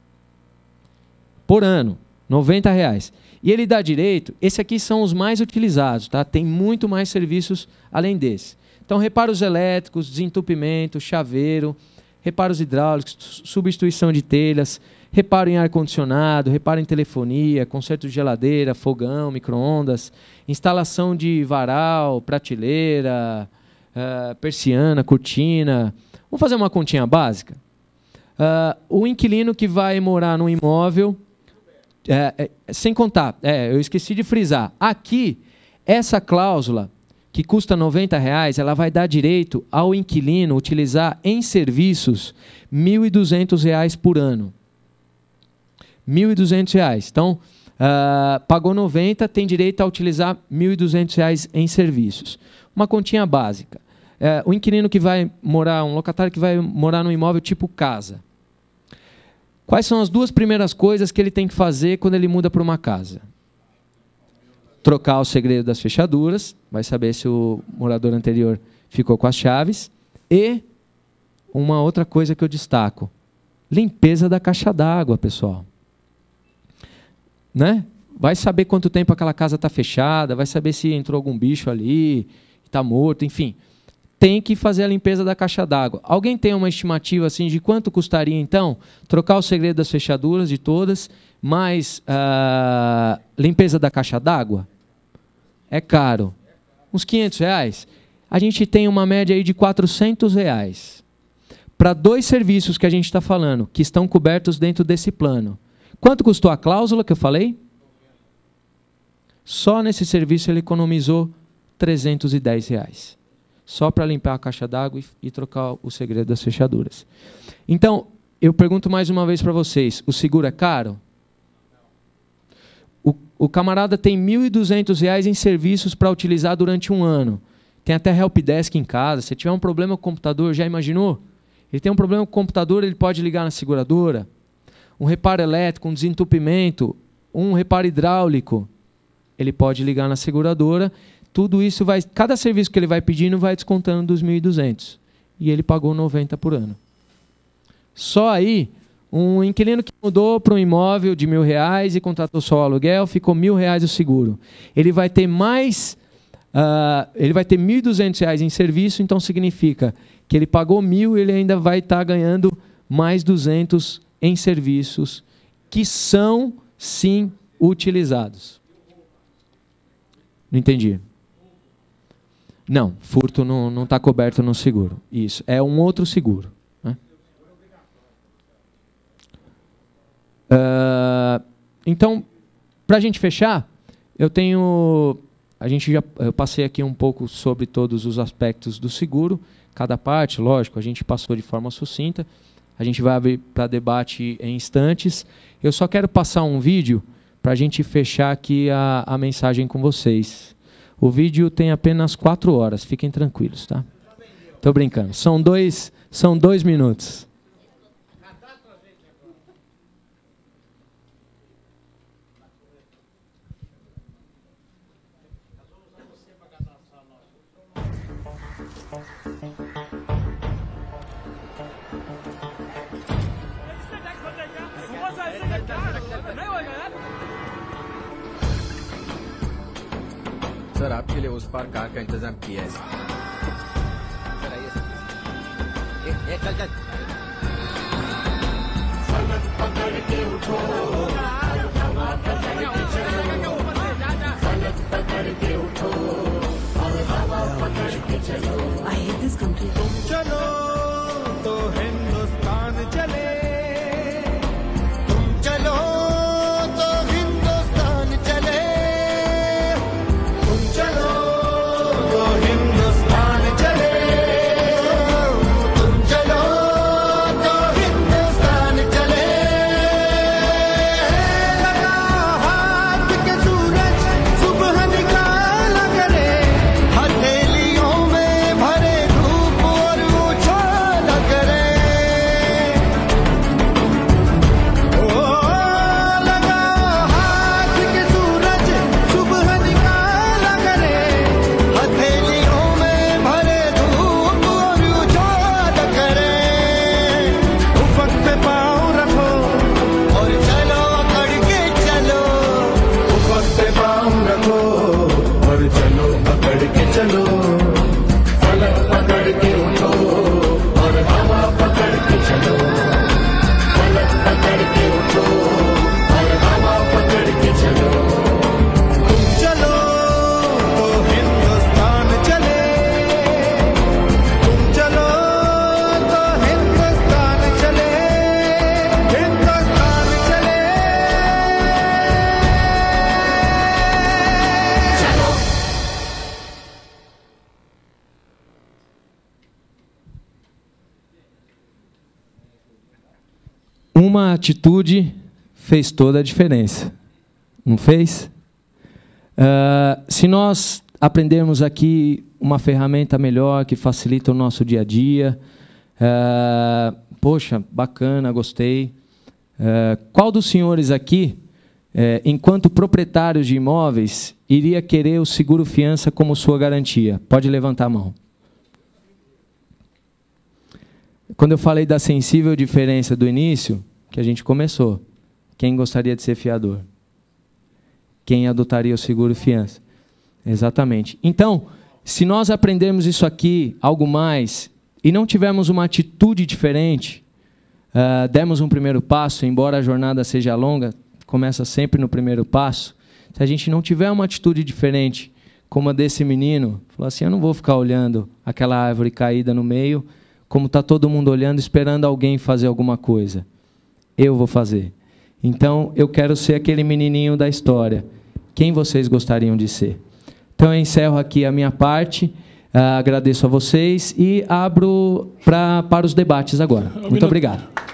Por ano, 90 reais. E ele dá direito, esse aqui são os mais utilizados, tá? Tem muito mais serviços além desse. Então, reparos elétricos, desentupimento, chaveiro, reparos hidráulicos, substituição de telhas, reparo em ar-condicionado, reparo em telefonia, conserto de geladeira, fogão, micro-ondas, instalação de varal, prateleira, uh, persiana, cortina. Vamos fazer uma continha básica? Uh, o inquilino que vai morar num imóvel é, é, sem contar, é, eu esqueci de frisar. Aqui, essa cláusula, que custa R$ 90,00, reais, ela vai dar direito ao inquilino utilizar em serviços R$ 1.200 por ano. R$ 1.200. Então, uh, pagou 90,00, tem direito a utilizar R$ 1.200 em serviços. Uma continha básica. Uh, o inquilino que vai morar, um locatário que vai morar num imóvel tipo casa Quais são as duas primeiras coisas que ele tem que fazer quando ele muda para uma casa? Trocar o segredo das fechaduras, vai saber se o morador anterior ficou com as chaves. E uma outra coisa que eu destaco: limpeza da caixa d'água, pessoal. Né? Vai saber quanto tempo aquela casa está fechada, vai saber se entrou algum bicho ali, está morto, enfim tem que fazer a limpeza da caixa d'água. Alguém tem uma estimativa assim de quanto custaria então trocar o segredo das fechaduras de todas, mais uh, limpeza da caixa d'água? É caro, uns 500 reais. A gente tem uma média aí de 400 reais para dois serviços que a gente está falando que estão cobertos dentro desse plano. Quanto custou a cláusula que eu falei? Só nesse serviço ele economizou 310 reais só para limpar a caixa d'água e, e, trocar o segredo das fechaduras. Então, eu pergunto mais uma vez para vocês: o seguro é caro? O, o camarada tem R$ 1.200 em serviços para utilizar durante um ano. Tem até helpdesk em casa. Se tiver um problema com o computador, já imaginou? Ele tem um problema com o computador, ele pode ligar na seguradora. Um reparo elétrico, um desentupimento, um reparo hidráulico, ele pode ligar na seguradora tudo isso vai, cada serviço que ele vai pedindo vai descontando dos 1.200. E ele pagou 90 por ano. Só aí, um inquilino que mudou para um imóvel de mil reais e contratou só o aluguel, ficou mil reais o seguro. Ele vai ter mais, uh, ele vai ter 1.200 reais em serviço, então significa que ele pagou mil e ele ainda vai estar tá ganhando mais 200 em serviços que são, sim, utilizados. Não entendi. Não, furto não está coberto no seguro. Isso, é um outro seguro. Né? Uh, então, para a gente fechar, eu tenho. A gente já eu passei aqui um pouco sobre todos os aspectos do seguro, cada parte, lógico, a gente passou de forma sucinta. A gente vai abrir para debate em instantes. Eu só quero passar um vídeo para a gente fechar aqui a, a mensagem com vocês. O vídeo tem apenas quatro horas, fiquem tranquilos, tá? Estou brincando. São dois, são dois minutos. आपके लिए उस पार कार का इंतजाम किया है पकड़ के उठो पकड़ के चलो चलो तो हिंदुस्तान चले atitude fez toda a diferença. Não fez? Uh, se nós aprendermos aqui uma ferramenta melhor que facilita o nosso dia a dia, uh, poxa, bacana, gostei. Uh, qual dos senhores aqui, eh, enquanto proprietários de imóveis, iria querer o seguro fiança como sua garantia? Pode levantar a mão. Quando eu falei da sensível diferença do início, que a gente começou. Quem gostaria de ser fiador? Quem adotaria o seguro fiança? Exatamente. Então, se nós aprendermos isso aqui, algo mais, e não tivermos uma atitude diferente, uh, demos um primeiro passo, embora a jornada seja longa, começa sempre no primeiro passo. Se a gente não tiver uma atitude diferente, como a desse menino, falou assim: eu não vou ficar olhando aquela árvore caída no meio, como está todo mundo olhando, esperando alguém fazer alguma coisa eu vou fazer. Então, eu quero ser aquele menininho da história. Quem vocês gostariam de ser? Então, eu encerro aqui a minha parte. Ah, agradeço a vocês e abro pra, para os debates agora. Muito obrigado.